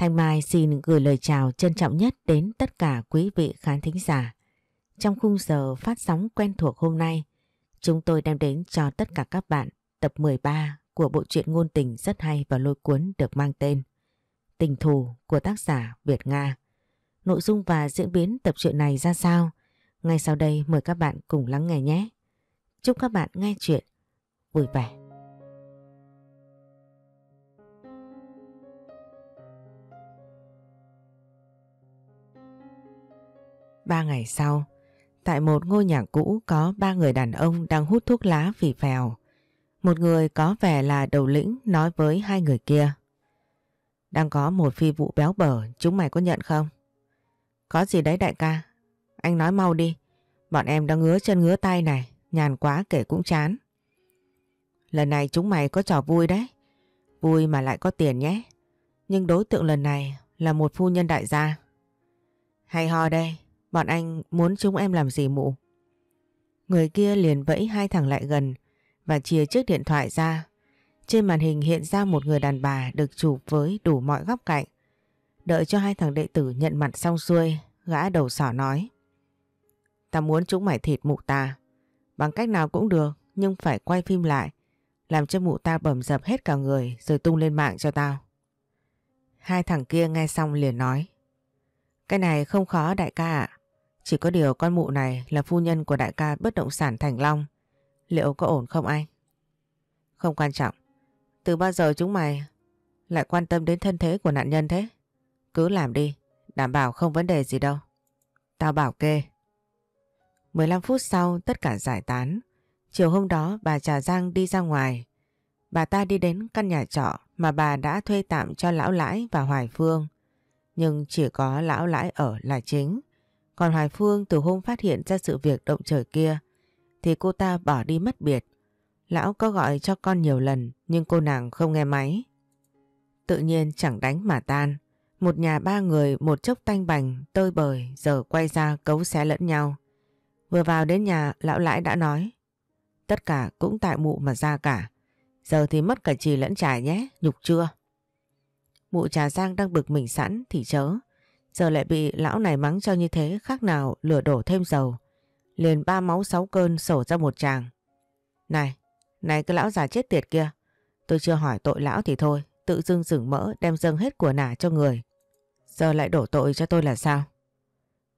Thanh Mai xin gửi lời chào trân trọng nhất đến tất cả quý vị khán thính giả. Trong khung giờ phát sóng quen thuộc hôm nay, chúng tôi đem đến cho tất cả các bạn tập 13 của bộ truyện ngôn tình rất hay và lôi cuốn được mang tên Tình thù của tác giả Việt Nga. Nội dung và diễn biến tập truyện này ra sao? Ngay sau đây mời các bạn cùng lắng nghe nhé. Chúc các bạn nghe chuyện vui vẻ. Ba ngày sau, tại một ngôi nhà cũ có ba người đàn ông đang hút thuốc lá phì phèo. Một người có vẻ là đầu lĩnh nói với hai người kia. Đang có một phi vụ béo bở, chúng mày có nhận không? Có gì đấy đại ca? Anh nói mau đi. Bọn em đang ngứa chân ngứa tay này, nhàn quá kể cũng chán. Lần này chúng mày có trò vui đấy. Vui mà lại có tiền nhé. Nhưng đối tượng lần này là một phu nhân đại gia. Hay ho đây, Bọn anh muốn chúng em làm gì mụ? Người kia liền vẫy hai thằng lại gần và chia chiếc điện thoại ra. Trên màn hình hiện ra một người đàn bà được chụp với đủ mọi góc cạnh. Đợi cho hai thằng đệ tử nhận mặt xong xuôi, gã đầu sỏ nói. Ta muốn chúng mày thịt mụ ta. Bằng cách nào cũng được, nhưng phải quay phim lại. Làm cho mụ ta bầm dập hết cả người rồi tung lên mạng cho tao. Hai thằng kia nghe xong liền nói. Cái này không khó đại ca ạ. Chỉ có điều con mụ này là phu nhân của đại ca bất động sản Thành Long. Liệu có ổn không anh? Không quan trọng. Từ bao giờ chúng mày lại quan tâm đến thân thế của nạn nhân thế? Cứ làm đi, đảm bảo không vấn đề gì đâu. Tao bảo kê. 15 phút sau tất cả giải tán. Chiều hôm đó bà Trà Giang đi ra ngoài. Bà ta đi đến căn nhà trọ mà bà đã thuê tạm cho lão lãi và Hoài Phương. Nhưng chỉ có lão lãi ở là chính. Còn Hoài Phương từ hôm phát hiện ra sự việc động trời kia thì cô ta bỏ đi mất biệt. Lão có gọi cho con nhiều lần nhưng cô nàng không nghe máy. Tự nhiên chẳng đánh mà tan. Một nhà ba người một chốc tanh bành, tơi bời giờ quay ra cấu xé lẫn nhau. Vừa vào đến nhà lão lãi đã nói Tất cả cũng tại mụ mà ra cả. Giờ thì mất cả trì lẫn trải nhé, nhục chưa? Mụ trà giang đang bực mình sẵn thì chớ. Giờ lại bị lão này mắng cho như thế khác nào lửa đổ thêm dầu. Liền ba máu sáu cơn sổ ra một tràng. Này, này cái lão già chết tiệt kia. Tôi chưa hỏi tội lão thì thôi, tự dưng rừng mỡ đem dâng hết của nả cho người. Giờ lại đổ tội cho tôi là sao?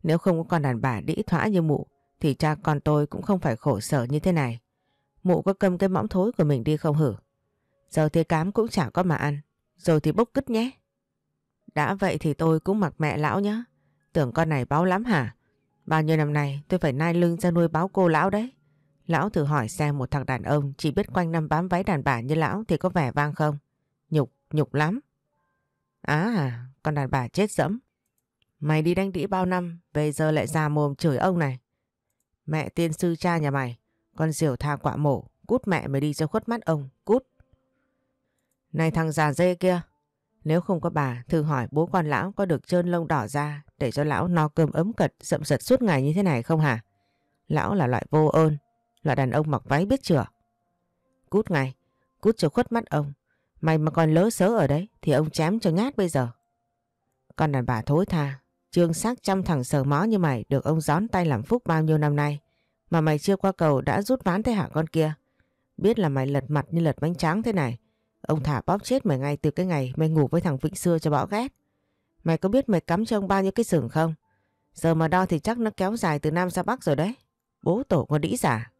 Nếu không có con đàn bà đĩ thỏa như mụ, thì cha con tôi cũng không phải khổ sở như thế này. Mụ có cầm cái mõm thối của mình đi không hử? Giờ thì cám cũng chả có mà ăn, rồi thì bốc cứt nhé. Đã vậy thì tôi cũng mặc mẹ lão nhá. Tưởng con này báo lắm hả? Bao nhiêu năm nay tôi phải nai lưng ra nuôi báo cô lão đấy. Lão thử hỏi xem một thằng đàn ông chỉ biết quanh năm bám váy đàn bà như lão thì có vẻ vang không? Nhục, nhục lắm. á À, con đàn bà chết dẫm. Mày đi đánh đĩ bao năm, bây giờ lại ra mồm chửi ông này. Mẹ tiên sư cha nhà mày, con diều tha quạ mổ, cút mẹ mày đi cho khuất mắt ông, cút. Này thằng già dê kia, nếu không có bà, thử hỏi bố con lão có được trơn lông đỏ ra để cho lão no cơm ấm cật sậm sật suốt ngày như thế này không hả? Lão là loại vô ơn, loại đàn ông mặc váy biết chửa. Cút ngay, cút cho khuất mắt ông. Mày mà còn lỡ sớ ở đấy thì ông chém cho ngát bây giờ. Con đàn bà thối tha, trương xác trăm thằng sờ mó như mày được ông gión tay làm phúc bao nhiêu năm nay. Mà mày chưa qua cầu đã rút ván thế hả con kia? Biết là mày lật mặt như lật bánh tráng thế này. Ông thả bóp chết mày ngay từ cái ngày mày ngủ với thằng Vịnh xưa cho bỏ ghét. Mày có biết mày cắm cho ông bao nhiêu cái sừng không? Giờ mà đo thì chắc nó kéo dài từ Nam ra Bắc rồi đấy. Bố tổ còn đĩ giả.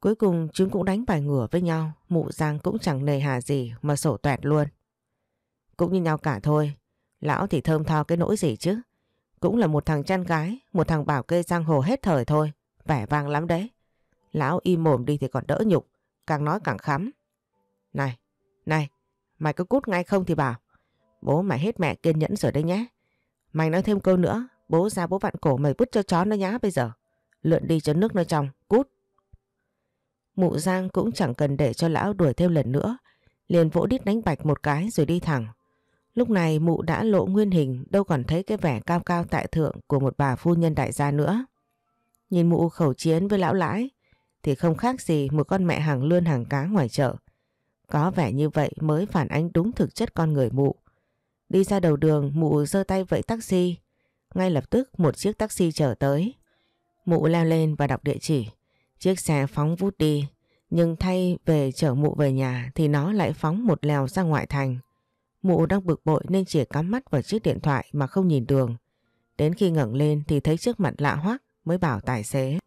Cuối cùng chúng cũng đánh bài ngửa với nhau. Mụ Giang cũng chẳng nề hà gì mà sổ toẹt luôn. Cũng như nhau cả thôi. Lão thì thơm thao cái nỗi gì chứ. Cũng là một thằng chăn gái, một thằng bảo kê giang hồ hết thời thôi. Vẻ vang lắm đấy. Lão im mồm đi thì còn đỡ nhục. Càng nói càng khắm. Này, này, mày cứ cút ngay không thì bảo. Bố mày hết mẹ kiên nhẫn rồi đấy nhé. Mày nói thêm câu nữa, bố ra bố vặn cổ mày vứt cho chó nó nhá bây giờ. Lượn đi cho nước nó trong, cút. Mụ Giang cũng chẳng cần để cho lão đuổi thêm lần nữa. Liền vỗ đít đánh bạch một cái rồi đi thẳng. Lúc này mụ đã lộ nguyên hình đâu còn thấy cái vẻ cao cao tại thượng của một bà phu nhân đại gia nữa. Nhìn mụ khẩu chiến với lão lãi thì không khác gì một con mẹ hàng lươn hàng cá ngoài chợ. Có vẻ như vậy mới phản ánh đúng thực chất con người mụ. Đi ra đầu đường mụ giơ tay vẫy taxi. Ngay lập tức một chiếc taxi chở tới. Mụ leo lên và đọc địa chỉ. Chiếc xe phóng vút đi. Nhưng thay về chở mụ về nhà thì nó lại phóng một lèo ra ngoại thành. Mụ đang bực bội nên chỉ cắm mắt vào chiếc điện thoại mà không nhìn đường. Đến khi ngẩng lên thì thấy trước mặt lạ hoắc mới bảo tài xế.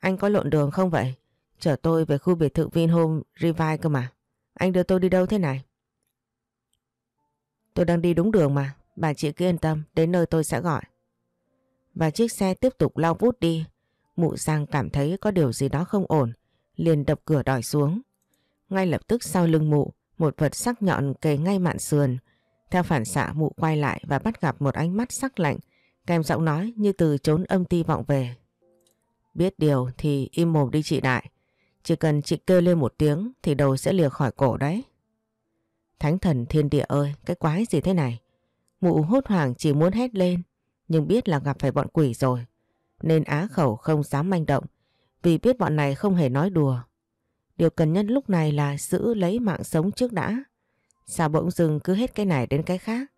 Anh có lộn đường không vậy? Chở tôi về khu biệt thự Vinhome Revive cơ mà. Anh đưa tôi đi đâu thế này? Tôi đang đi đúng đường mà. Bà chị cứ yên tâm, đến nơi tôi sẽ gọi. Và chiếc xe tiếp tục lao vút đi. Mụ Giang cảm thấy có điều gì đó không ổn, liền đập cửa đòi xuống. Ngay lập tức sau lưng mụ, một vật sắc nhọn kề ngay mạn sườn. Theo phản xạ mụ quay lại và bắt gặp một ánh mắt sắc lạnh, kèm giọng nói như từ chốn âm ti vọng về. Biết điều thì im mồm đi chị đại, chỉ cần chị kêu lên một tiếng thì đầu sẽ lìa khỏi cổ đấy. Thánh thần thiên địa ơi, cái quái gì thế này? Mụ hốt hoảng chỉ muốn hét lên, nhưng biết là gặp phải bọn quỷ rồi. Nên á khẩu không dám manh động, vì biết bọn này không hề nói đùa. Điều cần nhân lúc này là giữ lấy mạng sống trước đã. Sao bỗng dưng cứ hết cái này đến cái khác,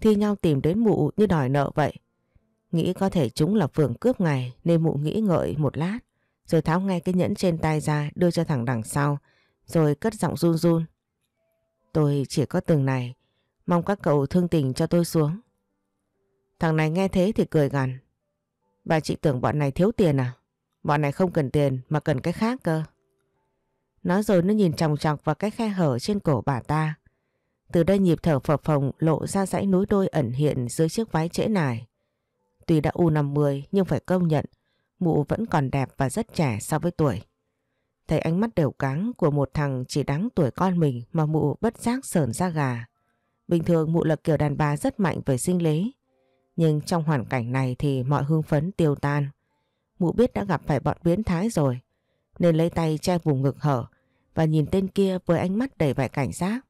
thi nhau tìm đến mụ như đòi nợ vậy. Nghĩ có thể chúng là phường cướp ngày nên mụ nghĩ ngợi một lát. Rồi tháo ngay cái nhẫn trên tay ra đưa cho thằng đằng sau. Rồi cất giọng run run. Tôi chỉ có từng này. Mong các cậu thương tình cho tôi xuống. Thằng này nghe thế thì cười gằn. Bà chị tưởng bọn này thiếu tiền à? Bọn này không cần tiền mà cần cái khác cơ. Nói rồi nó nhìn tròng trọc vào cái khe hở trên cổ bà ta. Từ đây nhịp thở phập phồng lộ ra dãy núi đôi ẩn hiện dưới chiếc váy trễ nải. Tuy đã U50 nhưng phải công nhận mụ vẫn còn đẹp và rất trẻ so với tuổi. Thấy ánh mắt đều cáng của một thằng chỉ đáng tuổi con mình mà mụ bất giác sờn ra gà. Bình thường mụ là kiểu đàn bà rất mạnh về sinh lý. Nhưng trong hoàn cảnh này thì mọi hương phấn tiêu tan. Mụ biết đã gặp phải bọn biến thái rồi. Nên lấy tay che vùng ngực hở và nhìn tên kia với ánh mắt đầy vẻ cảnh giác.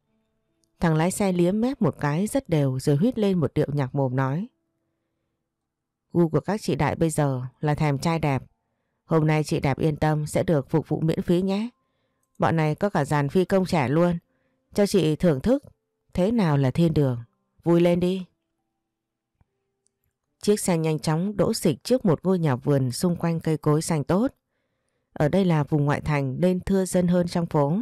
Thằng lái xe liếm mép một cái rất đều rồi huyết lên một điệu nhạc mồm nói. Gu của các chị đại bây giờ là thèm trai đẹp. Hôm nay chị đẹp yên tâm sẽ được phục vụ miễn phí nhé. Bọn này có cả dàn phi công trẻ luôn. Cho chị thưởng thức thế nào là thiên đường. Vui lên đi. Chiếc xe nhanh chóng đỗ xịch trước một ngôi nhà vườn xung quanh cây cối xanh tốt. Ở đây là vùng ngoại thành nên thưa dân hơn trong phố.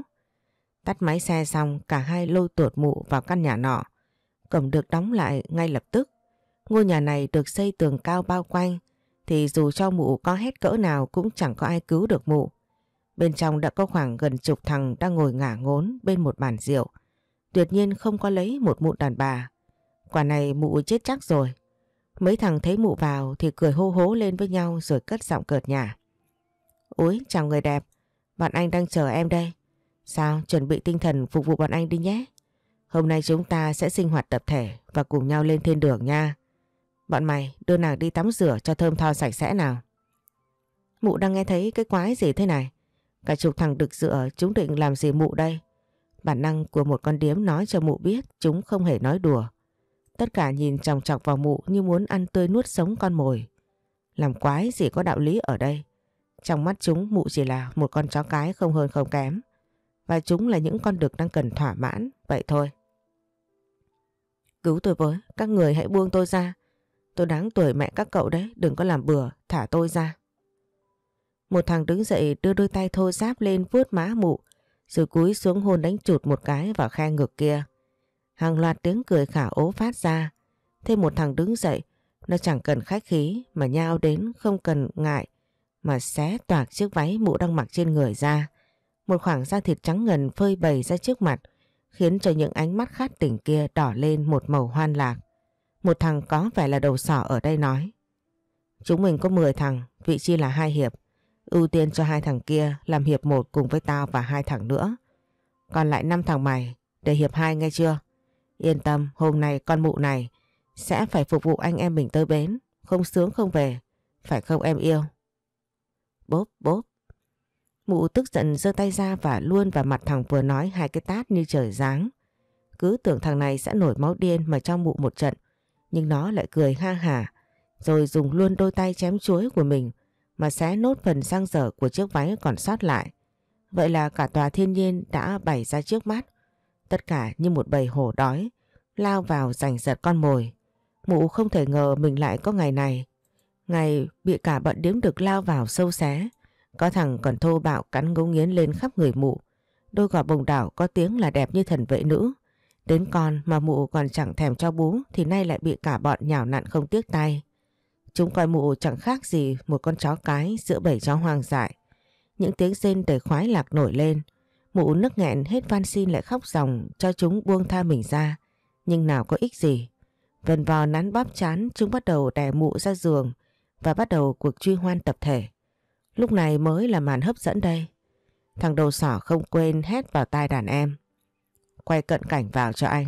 Tắt máy xe xong cả hai lôi tuột mụ vào căn nhà nọ. Cổng được đóng lại ngay lập tức. Ngôi nhà này được xây tường cao bao quanh thì dù cho mụ có hết cỡ nào cũng chẳng có ai cứu được mụ. Bên trong đã có khoảng gần chục thằng đang ngồi ngả ngốn bên một bàn rượu. Tuyệt nhiên không có lấy một mụ đàn bà. Quả này mụ chết chắc rồi. Mấy thằng thấy mụ vào thì cười hô hố lên với nhau rồi cất giọng cợt nhả. Úi chào người đẹp, bọn anh đang chờ em đây. Sao chuẩn bị tinh thần phục vụ bọn anh đi nhé. Hôm nay chúng ta sẽ sinh hoạt tập thể và cùng nhau lên thiên đường nha. Bọn mày đưa nàng đi tắm rửa cho thơm tho sạch sẽ nào. Mụ đang nghe thấy cái quái gì thế này? Cả chục thằng đực dựa chúng định làm gì mụ đây? Bản năng của một con điếm nói cho mụ biết chúng không hề nói đùa. Tất cả nhìn chòng chọc vào mụ như muốn ăn tươi nuốt sống con mồi. Làm quái gì có đạo lý ở đây. Trong mắt chúng mụ chỉ là một con chó cái không hơn không kém. Và chúng là những con đực đang cần thỏa mãn, vậy thôi. Cứu tôi với, các người hãy buông tôi ra. Tôi đáng tuổi mẹ các cậu đấy, đừng có làm bừa, thả tôi ra. Một thằng đứng dậy đưa đôi tay thô giáp lên vuốt má mụ, rồi cúi xuống hôn đánh chụt một cái vào khe ngực kia. Hàng loạt tiếng cười khả ố phát ra. Thêm một thằng đứng dậy, nó chẳng cần khách khí mà nhao đến không cần ngại, mà xé toạc chiếc váy mụ đang mặc trên người ra. Một khoảng da thịt trắng ngần phơi bày ra trước mặt, khiến cho những ánh mắt khát tỉnh kia đỏ lên một màu hoan lạc. Một thằng có vẻ là đầu sỏ ở đây nói. Chúng mình có 10 thằng, vị trí là hai hiệp. Ưu tiên cho hai thằng kia làm hiệp một cùng với tao và hai thằng nữa. Còn lại năm thằng mày để hiệp hai nghe chưa? Yên tâm, hôm nay con mụ này sẽ phải phục vụ anh em mình tới bến. Không sướng không về, phải không em yêu? Bốp bốp. Mụ tức giận giơ tay ra và luôn vào mặt thằng vừa nói hai cái tát như trời giáng. Cứ tưởng thằng này sẽ nổi máu điên mà cho mụ một trận. Nhưng nó lại cười ha hả rồi dùng luôn đôi tay chém chuối của mình mà xé nốt phần sang dở của chiếc váy còn sót lại. Vậy là cả tòa thiên nhiên đã bày ra trước mắt. Tất cả như một bầy hổ đói, lao vào giành giật con mồi. Mụ không thể ngờ mình lại có ngày này. Ngày bị cả bọn điếm được lao vào sâu xé. Có thằng còn thô bạo cắn ngấu nghiến lên khắp người mụ. Đôi gò bồng đảo có tiếng là đẹp như thần vệ nữ. Đến con mà mụ còn chẳng thèm cho bú thì nay lại bị cả bọn nhào nặn không tiếc tay. Chúng coi mụ chẳng khác gì một con chó cái giữa bầy chó hoang dại. Những tiếng rên đầy khoái lạc nổi lên. Mụ nức nghẹn hết van xin lại khóc ròng cho chúng buông tha mình ra. Nhưng nào có ích gì. Vần vò nắn bóp chán chúng bắt đầu đè mụ ra giường và bắt đầu cuộc truy hoan tập thể. Lúc này mới là màn hấp dẫn đây. Thằng đầu sỏ không quên hét vào tai đàn em quay cận cảnh vào cho anh.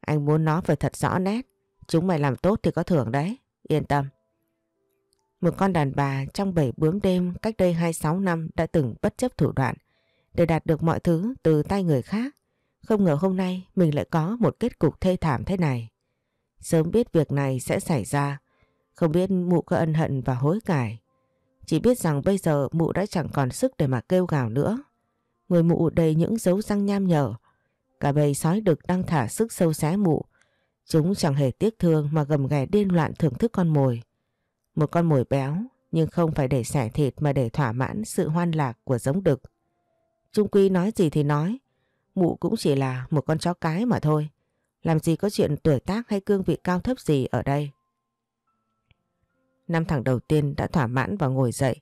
Anh muốn nó phải thật rõ nét. Chúng mày làm tốt thì có thưởng đấy. Yên tâm. Một con đàn bà trong bảy bướm đêm cách đây 26 năm đã từng bất chấp thủ đoạn để đạt được mọi thứ từ tay người khác. Không ngờ hôm nay mình lại có một kết cục thê thảm thế này. Sớm biết việc này sẽ xảy ra, không biết mụ có ân hận và hối cải. Chỉ biết rằng bây giờ mụ đã chẳng còn sức để mà kêu gào nữa. Người mụ đầy những dấu răng nham nhở, Cả bầy sói đực đang thả sức sâu xé mụ. Chúng chẳng hề tiếc thương mà gầm ghè điên loạn thưởng thức con mồi. Một con mồi béo nhưng không phải để xẻ thịt mà để thỏa mãn sự hoan lạc của giống đực. Trung Quy nói gì thì nói, mụ cũng chỉ là một con chó cái mà thôi. Làm gì có chuyện tuổi tác hay cương vị cao thấp gì ở đây. Năm thằng đầu tiên đã thỏa mãn và ngồi dậy.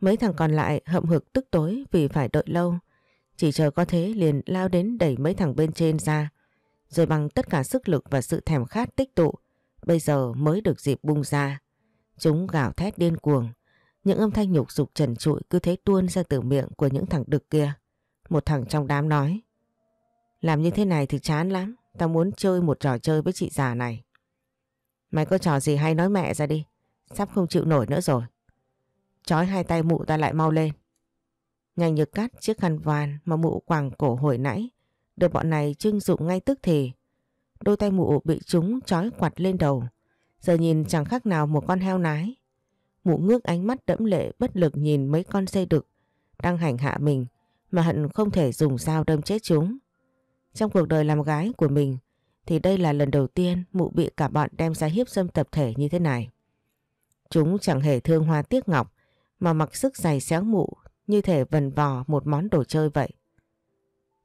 Mấy thằng còn lại hậm hực tức tối vì phải đợi lâu chỉ chờ có thế liền lao đến đẩy mấy thằng bên trên ra. Rồi bằng tất cả sức lực và sự thèm khát tích tụ, bây giờ mới được dịp bung ra. Chúng gào thét điên cuồng. Những âm thanh nhục dục trần trụi cứ thế tuôn ra từ miệng của những thằng đực kia. Một thằng trong đám nói. Làm như thế này thì chán lắm. Tao muốn chơi một trò chơi với chị già này. Mày có trò gì hay nói mẹ ra đi. Sắp không chịu nổi nữa rồi. Chói hai tay mụ ta lại mau lên. Nhanh như cắt chiếc khăn vàn mà mụ quàng cổ hồi nãy, được bọn này trưng dụng ngay tức thì. Đôi tay mụ bị chúng trói quặt lên đầu, giờ nhìn chẳng khác nào một con heo nái. Mụ ngước ánh mắt đẫm lệ bất lực nhìn mấy con xây đực đang hành hạ mình mà hận không thể dùng dao đâm chết chúng. Trong cuộc đời làm gái của mình thì đây là lần đầu tiên mụ bị cả bọn đem ra hiếp dâm tập thể như thế này. Chúng chẳng hề thương hoa tiếc ngọc mà mặc sức giày xéo mụ như thể vần vò một món đồ chơi vậy.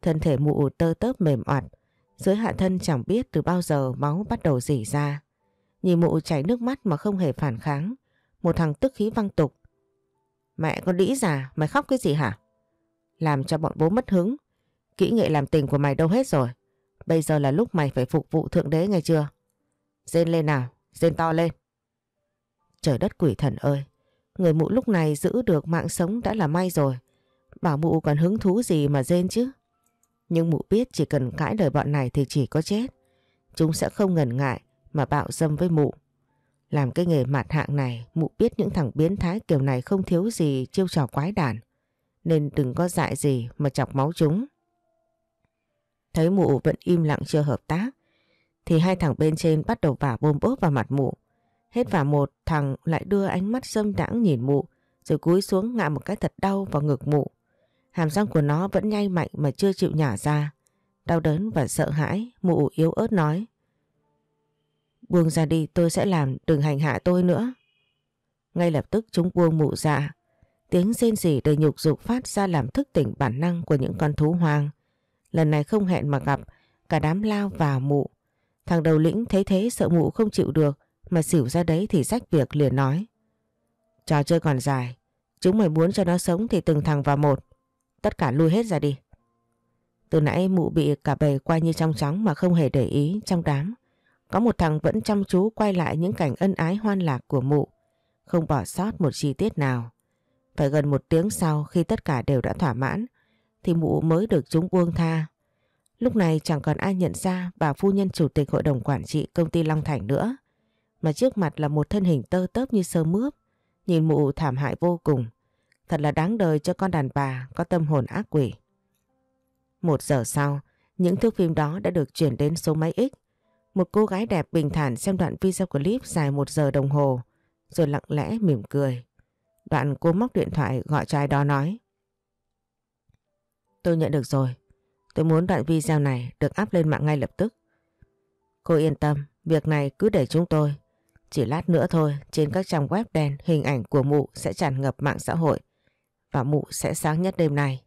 Thân thể mụ tơ tớp mềm oặt, dưới hạ thân chẳng biết từ bao giờ máu bắt đầu rỉ ra. Nhìn mụ chảy nước mắt mà không hề phản kháng, một thằng tức khí văng tục. Mẹ con đĩ già, mày khóc cái gì hả? Làm cho bọn bố mất hứng, kỹ nghệ làm tình của mày đâu hết rồi. Bây giờ là lúc mày phải phục vụ thượng đế nghe chưa? Dên lên nào, dên to lên. Trời đất quỷ thần ơi, Người mụ lúc này giữ được mạng sống đã là may rồi. Bảo mụ còn hứng thú gì mà rên chứ. Nhưng mụ biết chỉ cần cãi đời bọn này thì chỉ có chết. Chúng sẽ không ngần ngại mà bạo dâm với mụ. Làm cái nghề mạt hạng này, mụ biết những thằng biến thái kiểu này không thiếu gì chiêu trò quái đản. Nên đừng có dại gì mà chọc máu chúng. Thấy mụ vẫn im lặng chưa hợp tác, thì hai thằng bên trên bắt đầu vả bôm bốp vào mặt mụ. Hết vả một, thằng lại đưa ánh mắt dâm đãng nhìn mụ, rồi cúi xuống ngạ một cái thật đau vào ngực mụ. Hàm răng của nó vẫn nhai mạnh mà chưa chịu nhả ra. Đau đớn và sợ hãi, mụ yếu ớt nói. Buông ra đi tôi sẽ làm, đừng hành hạ tôi nữa. Ngay lập tức chúng buông mụ dạ. Tiếng rên rỉ đầy nhục dục phát ra làm thức tỉnh bản năng của những con thú hoang. Lần này không hẹn mà gặp, cả đám lao vào mụ. Thằng đầu lĩnh thấy thế sợ mụ không chịu được, mà xỉu ra đấy thì rách việc liền nói. Trò chơi còn dài, chúng mày muốn cho nó sống thì từng thằng vào một. Tất cả lui hết ra đi. Từ nãy mụ bị cả bầy quay như trong chóng mà không hề để ý trong đám. Có một thằng vẫn chăm chú quay lại những cảnh ân ái hoan lạc của mụ, không bỏ sót một chi tiết nào. Phải gần một tiếng sau khi tất cả đều đã thỏa mãn, thì mụ mới được chúng buông tha. Lúc này chẳng còn ai nhận ra bà phu nhân chủ tịch hội đồng quản trị công ty Long Thành nữa mà trước mặt là một thân hình tơ tớp như sơ mướp, nhìn mụ thảm hại vô cùng. Thật là đáng đời cho con đàn bà có tâm hồn ác quỷ. Một giờ sau, những thước phim đó đã được chuyển đến số máy X. Một cô gái đẹp bình thản xem đoạn video clip dài một giờ đồng hồ, rồi lặng lẽ mỉm cười. Đoạn cô móc điện thoại gọi trai đó nói. Tôi nhận được rồi. Tôi muốn đoạn video này được up lên mạng ngay lập tức. Cô yên tâm, việc này cứ để chúng tôi. Chỉ lát nữa thôi, trên các trang web đen hình ảnh của mụ sẽ tràn ngập mạng xã hội và mụ sẽ sáng nhất đêm nay.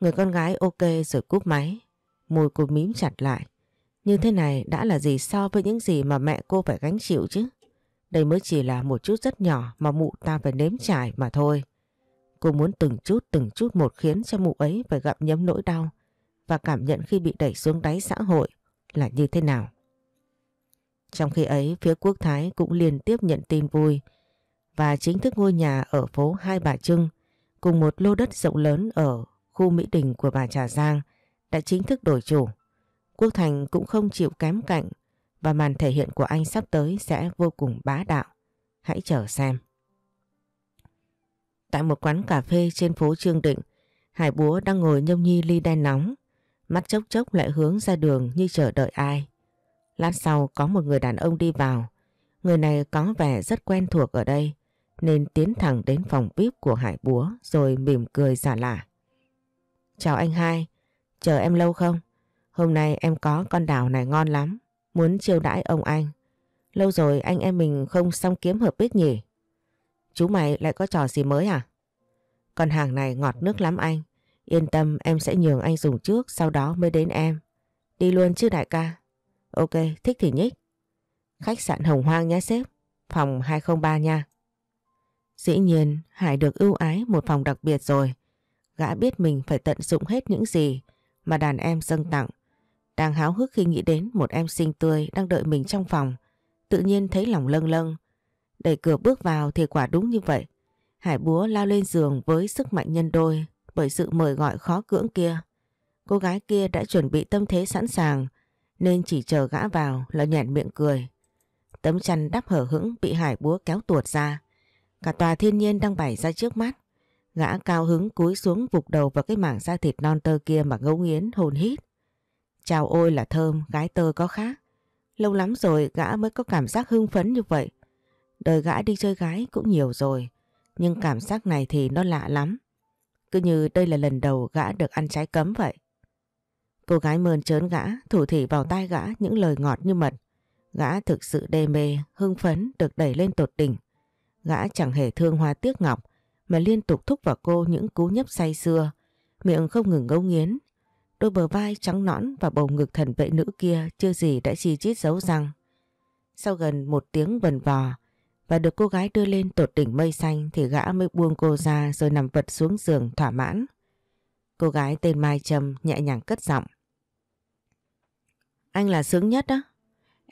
Người con gái ok rồi cúp máy, môi cô mím chặt lại. Như thế này đã là gì so với những gì mà mẹ cô phải gánh chịu chứ? Đây mới chỉ là một chút rất nhỏ mà mụ ta phải nếm trải mà thôi. Cô muốn từng chút từng chút một khiến cho mụ ấy phải gặm nhấm nỗi đau và cảm nhận khi bị đẩy xuống đáy xã hội là như thế nào. Trong khi ấy phía quốc Thái cũng liên tiếp nhận tin vui và chính thức ngôi nhà ở phố Hai Bà Trưng cùng một lô đất rộng lớn ở khu Mỹ Đình của bà Trà Giang đã chính thức đổi chủ. Quốc Thành cũng không chịu kém cạnh và màn thể hiện của anh sắp tới sẽ vô cùng bá đạo. Hãy chờ xem. Tại một quán cà phê trên phố Trương Định, Hải Búa đang ngồi nhâm nhi ly đen nóng, mắt chốc chốc lại hướng ra đường như chờ đợi ai. Lát sau có một người đàn ông đi vào. Người này có vẻ rất quen thuộc ở đây nên tiến thẳng đến phòng bếp của Hải Búa rồi mỉm cười giả lạ Chào anh hai, chờ em lâu không? Hôm nay em có con đảo này ngon lắm, muốn chiêu đãi ông anh. Lâu rồi anh em mình không xong kiếm hợp bếp nhỉ? Chú mày lại có trò gì mới à? Con hàng này ngọt nước lắm anh. Yên tâm em sẽ nhường anh dùng trước sau đó mới đến em. Đi luôn chứ đại ca. Ok, thích thì nhích. Khách sạn Hồng Hoang nhé sếp, phòng 203 nha. Dĩ nhiên Hải được ưu ái một phòng đặc biệt rồi. Gã biết mình phải tận dụng hết những gì mà đàn em dâng tặng. Đang háo hức khi nghĩ đến một em xinh tươi đang đợi mình trong phòng. Tự nhiên thấy lòng lâng lâng. Đẩy cửa bước vào thì quả đúng như vậy. Hải búa lao lên giường với sức mạnh nhân đôi bởi sự mời gọi khó cưỡng kia. Cô gái kia đã chuẩn bị tâm thế sẵn sàng nên chỉ chờ gã vào là nhẹn miệng cười. Tấm chăn đắp hở hững bị hải búa kéo tuột ra. Cả tòa thiên nhiên đang bày ra trước mắt. Gã cao hứng cúi xuống vục đầu vào cái mảng da thịt non tơ kia mà ngấu nghiến hồn hít. Chào ôi là thơm, gái tơ có khác. Lâu lắm rồi gã mới có cảm giác hưng phấn như vậy. Đời gã đi chơi gái cũng nhiều rồi, nhưng cảm giác này thì nó lạ lắm. Cứ như đây là lần đầu gã được ăn trái cấm vậy. Cô gái mơn trớn gã, thủ thỉ vào tai gã những lời ngọt như mật. Gã thực sự đê mê, hưng phấn được đẩy lên tột đỉnh. Gã chẳng hề thương hoa tiếc ngọc mà liên tục thúc vào cô những cú nhấp say xưa, miệng không ngừng ngấu nghiến. Đôi bờ vai trắng nõn và bầu ngực thần vệ nữ kia chưa gì đã chi chít dấu răng. Sau gần một tiếng vần vò và được cô gái đưa lên tột đỉnh mây xanh thì gã mới buông cô ra rồi nằm vật xuống giường thỏa mãn. Cô gái tên Mai Trâm nhẹ nhàng cất giọng. Anh là sướng nhất đó.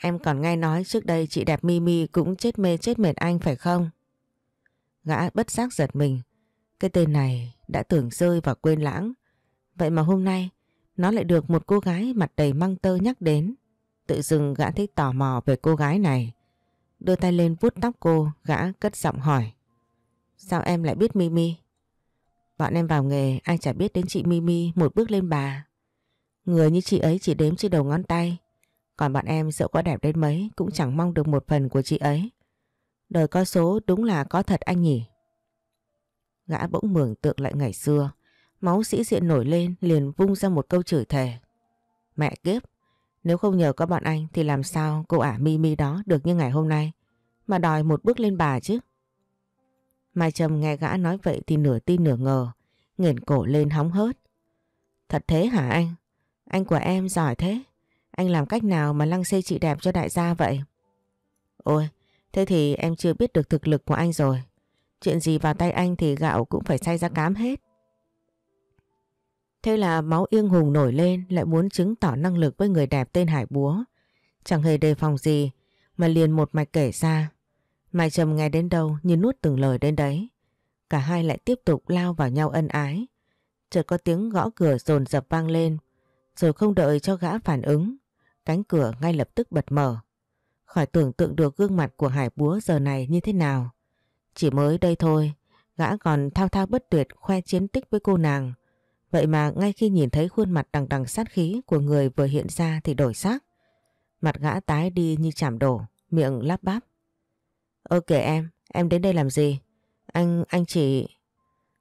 Em còn nghe nói trước đây chị đẹp Mimi cũng chết mê chết mệt anh phải không? Gã bất giác giật mình. Cái tên này đã tưởng rơi và quên lãng. Vậy mà hôm nay nó lại được một cô gái mặt đầy măng tơ nhắc đến. Tự dưng gã thích tò mò về cô gái này. Đưa tay lên vuốt tóc cô, gã cất giọng hỏi. Sao em lại biết Mimi? Bọn em vào nghề ai chả biết đến chị Mimi một bước lên bà. Người như chị ấy chỉ đếm trên đầu ngón tay. Còn bọn em dẫu có đẹp đến mấy cũng chẳng mong được một phần của chị ấy. Đời có số đúng là có thật anh nhỉ. Gã bỗng mường tượng lại ngày xưa. Máu sĩ diện nổi lên liền vung ra một câu chửi thề. Mẹ kiếp, nếu không nhờ có bọn anh thì làm sao cô ả Mimi đó được như ngày hôm nay. Mà đòi một bước lên bà chứ. Mai Trâm nghe gã nói vậy thì nửa tin nửa ngờ, nghiền cổ lên hóng hớt. Thật thế hả anh? Anh của em giỏi thế. Anh làm cách nào mà lăng xây chị đẹp cho đại gia vậy? Ôi, thế thì em chưa biết được thực lực của anh rồi. Chuyện gì vào tay anh thì gạo cũng phải say ra cám hết. Thế là máu yên hùng nổi lên lại muốn chứng tỏ năng lực với người đẹp tên Hải Búa. Chẳng hề đề phòng gì mà liền một mạch kể ra Mai trầm nghe đến đâu như nuốt từng lời đến đấy. Cả hai lại tiếp tục lao vào nhau ân ái. Chợt có tiếng gõ cửa rồn dập vang lên. Rồi không đợi cho gã phản ứng. Cánh cửa ngay lập tức bật mở. Khỏi tưởng tượng được gương mặt của Hải Búa giờ này như thế nào. Chỉ mới đây thôi, gã còn thao thao bất tuyệt khoe chiến tích với cô nàng. Vậy mà ngay khi nhìn thấy khuôn mặt đằng đằng sát khí của người vừa hiện ra thì đổi sắc. Mặt gã tái đi như chảm đổ, miệng lắp bắp. Ơ kìa em, em đến đây làm gì? Anh, anh chị,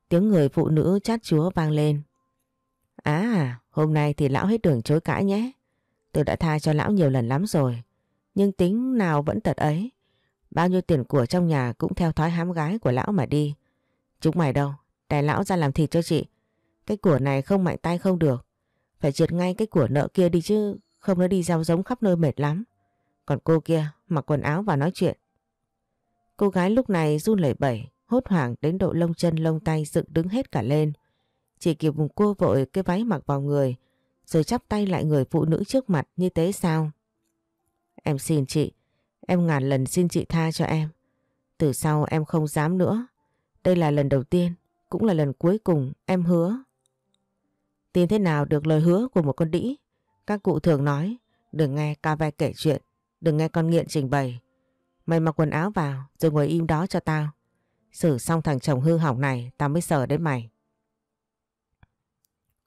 Tiếng người phụ nữ chát chúa vang lên. À, hôm nay thì lão hết đường chối cãi nhé. Tôi đã tha cho lão nhiều lần lắm rồi. Nhưng tính nào vẫn tật ấy. Bao nhiêu tiền của trong nhà cũng theo thói hám gái của lão mà đi. Chúng mày đâu, đè lão ra làm thịt cho chị. Cái của này không mạnh tay không được. Phải triệt ngay cái của nợ kia đi chứ, không nó đi gieo giống khắp nơi mệt lắm. Còn cô kia mặc quần áo và nói chuyện. Cô gái lúc này run lẩy bẩy, hốt hoảng đến độ lông chân lông tay dựng đứng hết cả lên. Chỉ kịp vùng cua vội cái váy mặc vào người, rồi chắp tay lại người phụ nữ trước mặt như thế sao. Em xin chị, em ngàn lần xin chị tha cho em. Từ sau em không dám nữa. Đây là lần đầu tiên, cũng là lần cuối cùng em hứa. Tin thế nào được lời hứa của một con đĩ? Các cụ thường nói, đừng nghe ca vai kể chuyện, đừng nghe con nghiện trình bày. Mày mặc quần áo vào rồi ngồi im đó cho tao. Xử xong thằng chồng hư hỏng này tao mới sờ đến mày.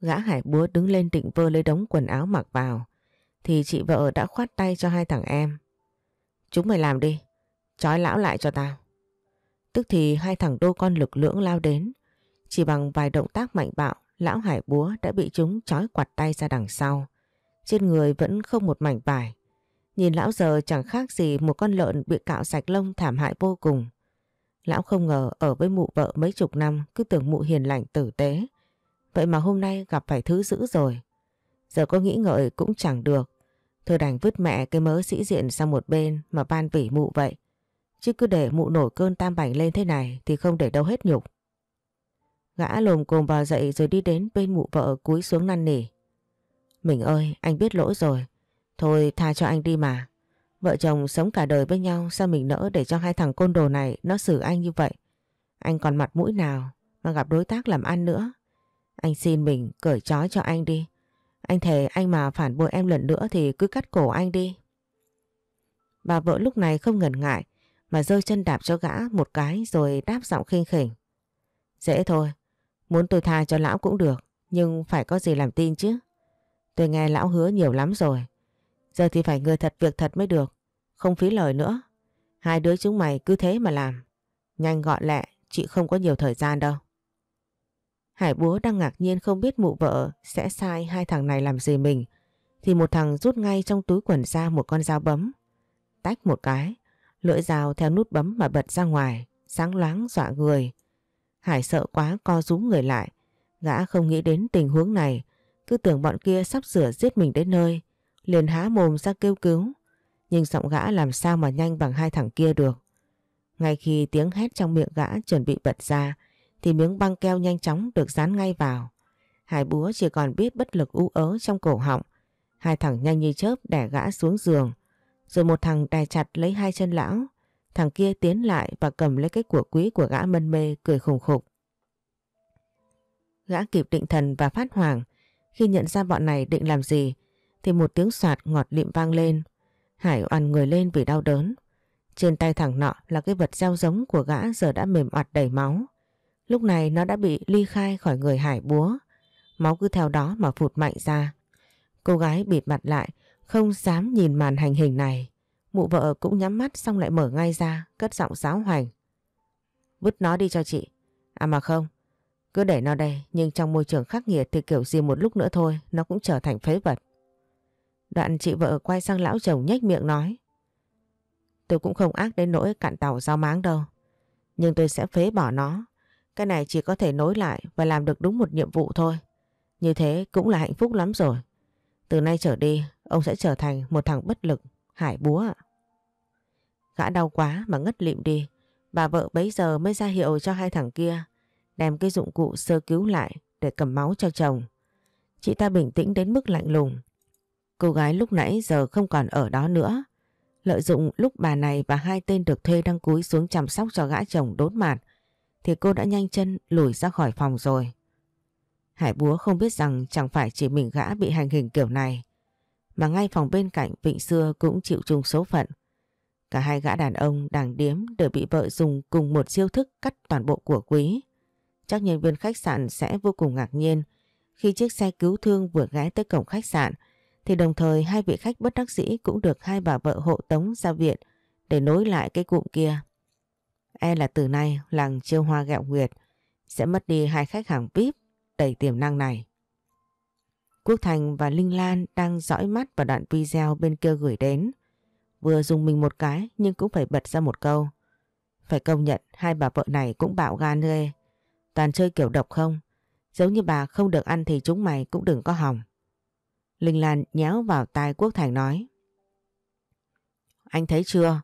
Gã hải búa đứng lên định vơ lấy đống quần áo mặc vào. Thì chị vợ đã khoát tay cho hai thằng em. Chúng mày làm đi. Chói lão lại cho tao. Tức thì hai thằng đô con lực lưỡng lao đến. Chỉ bằng vài động tác mạnh bạo, lão hải búa đã bị chúng chói quạt tay ra đằng sau. Trên người vẫn không một mảnh vải. Nhìn lão giờ chẳng khác gì một con lợn bị cạo sạch lông thảm hại vô cùng. Lão không ngờ ở với mụ vợ mấy chục năm cứ tưởng mụ hiền lành tử tế. Vậy mà hôm nay gặp phải thứ dữ rồi. Giờ có nghĩ ngợi cũng chẳng được. Thôi đành vứt mẹ cái mớ sĩ diện sang một bên mà ban vỉ mụ vậy. Chứ cứ để mụ nổi cơn tam bảnh lên thế này thì không để đâu hết nhục. Gã lồm cồm bò dậy rồi đi đến bên mụ vợ cúi xuống năn nỉ. Mình ơi, anh biết lỗi rồi. Thôi tha cho anh đi mà. Vợ chồng sống cả đời với nhau sao mình nỡ để cho hai thằng côn đồ này nó xử anh như vậy. Anh còn mặt mũi nào mà gặp đối tác làm ăn nữa. Anh xin mình cởi trói cho anh đi. Anh thề anh mà phản bội em lần nữa thì cứ cắt cổ anh đi. Bà vợ lúc này không ngần ngại mà rơi chân đạp cho gã một cái rồi đáp giọng khinh khỉnh. Dễ thôi, muốn tôi tha cho lão cũng được, nhưng phải có gì làm tin chứ. Tôi nghe lão hứa nhiều lắm rồi, Giờ thì phải người thật việc thật mới được. Không phí lời nữa. Hai đứa chúng mày cứ thế mà làm. Nhanh gọn lẹ, chị không có nhiều thời gian đâu. Hải búa đang ngạc nhiên không biết mụ vợ sẽ sai hai thằng này làm gì mình. Thì một thằng rút ngay trong túi quần ra một con dao bấm. Tách một cái, lưỡi dao theo nút bấm mà bật ra ngoài, sáng loáng dọa người. Hải sợ quá co rúm người lại. Gã không nghĩ đến tình huống này, cứ tưởng bọn kia sắp sửa giết mình đến nơi liền há mồm ra kêu cứu. Nhưng giọng gã làm sao mà nhanh bằng hai thằng kia được. Ngay khi tiếng hét trong miệng gã chuẩn bị bật ra thì miếng băng keo nhanh chóng được dán ngay vào. Hải búa chỉ còn biết bất lực u ớ trong cổ họng. Hai thằng nhanh như chớp đẻ gã xuống giường. Rồi một thằng đè chặt lấy hai chân lão. Thằng kia tiến lại và cầm lấy cái của quý của gã mân mê cười khùng khục. Gã kịp định thần và phát hoảng khi nhận ra bọn này định làm gì thì một tiếng soạt ngọt lịm vang lên. Hải oằn người lên vì đau đớn. Trên tay thằng nọ là cái vật gieo giống của gã giờ đã mềm oặt đầy máu. Lúc này nó đã bị ly khai khỏi người hải búa. Máu cứ theo đó mà phụt mạnh ra. Cô gái bịt mặt lại, không dám nhìn màn hành hình này. Mụ vợ cũng nhắm mắt xong lại mở ngay ra, cất giọng giáo hoành. Vứt nó đi cho chị. À mà không, cứ để nó đây, nhưng trong môi trường khắc nghiệt thì kiểu gì một lúc nữa thôi, nó cũng trở thành phế vật. Đoạn chị vợ quay sang lão chồng nhếch miệng nói. Tôi cũng không ác đến nỗi cạn tàu rau máng đâu. Nhưng tôi sẽ phế bỏ nó. Cái này chỉ có thể nối lại và làm được đúng một nhiệm vụ thôi. Như thế cũng là hạnh phúc lắm rồi. Từ nay trở đi, ông sẽ trở thành một thằng bất lực, hải búa ạ. Gã đau quá mà ngất lịm đi. Bà vợ bấy giờ mới ra hiệu cho hai thằng kia. Đem cái dụng cụ sơ cứu lại để cầm máu cho chồng. Chị ta bình tĩnh đến mức lạnh lùng. Cô gái lúc nãy giờ không còn ở đó nữa. Lợi dụng lúc bà này và hai tên được thuê đang cúi xuống chăm sóc cho gã chồng đốn mạt thì cô đã nhanh chân lùi ra khỏi phòng rồi. Hải búa không biết rằng chẳng phải chỉ mình gã bị hành hình kiểu này mà ngay phòng bên cạnh Vịnh Xưa cũng chịu chung số phận. Cả hai gã đàn ông đang điếm đều bị vợ dùng cùng một chiêu thức cắt toàn bộ của quý. Chắc nhân viên khách sạn sẽ vô cùng ngạc nhiên khi chiếc xe cứu thương vừa ghé tới cổng khách sạn thì đồng thời hai vị khách bất đắc dĩ cũng được hai bà vợ hộ tống ra viện để nối lại cái cụm kia. E là từ nay làng chiêu hoa gẹo nguyệt sẽ mất đi hai khách hàng VIP đầy tiềm năng này. Quốc Thành và Linh Lan đang dõi mắt vào đoạn video bên kia gửi đến. Vừa dùng mình một cái nhưng cũng phải bật ra một câu. Phải công nhận hai bà vợ này cũng bạo gan ghê. Toàn chơi kiểu độc không? Giống như bà không được ăn thì chúng mày cũng đừng có hỏng. Linh Lan nhéo vào tai Quốc Thành nói. Anh thấy chưa?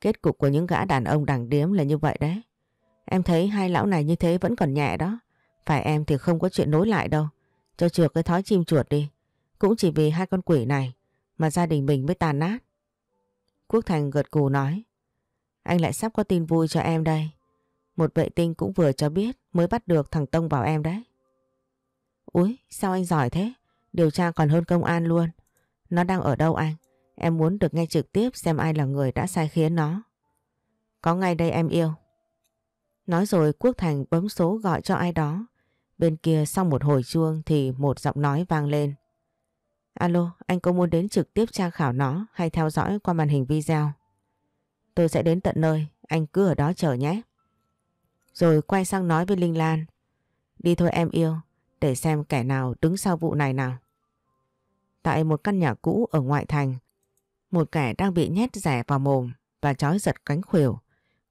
Kết cục của những gã đàn ông đẳng điếm là như vậy đấy. Em thấy hai lão này như thế vẫn còn nhẹ đó. Phải em thì không có chuyện nối lại đâu. Cho trượt cái thói chim chuột đi. Cũng chỉ vì hai con quỷ này mà gia đình mình mới tàn nát. Quốc Thành gật cù nói. Anh lại sắp có tin vui cho em đây. Một vệ tinh cũng vừa cho biết mới bắt được thằng Tông vào em đấy. Úi, sao anh giỏi thế? Điều tra còn hơn công an luôn. Nó đang ở đâu anh? Em muốn được nghe trực tiếp xem ai là người đã sai khiến nó. Có ngay đây em yêu. Nói rồi Quốc Thành bấm số gọi cho ai đó. Bên kia sau một hồi chuông thì một giọng nói vang lên. Alo, anh có muốn đến trực tiếp tra khảo nó hay theo dõi qua màn hình video? Tôi sẽ đến tận nơi, anh cứ ở đó chờ nhé. Rồi quay sang nói với Linh Lan. Đi thôi em yêu, để xem kẻ nào đứng sau vụ này nào tại một căn nhà cũ ở ngoại thành. Một kẻ đang bị nhét rẻ vào mồm và trói giật cánh khuỷu,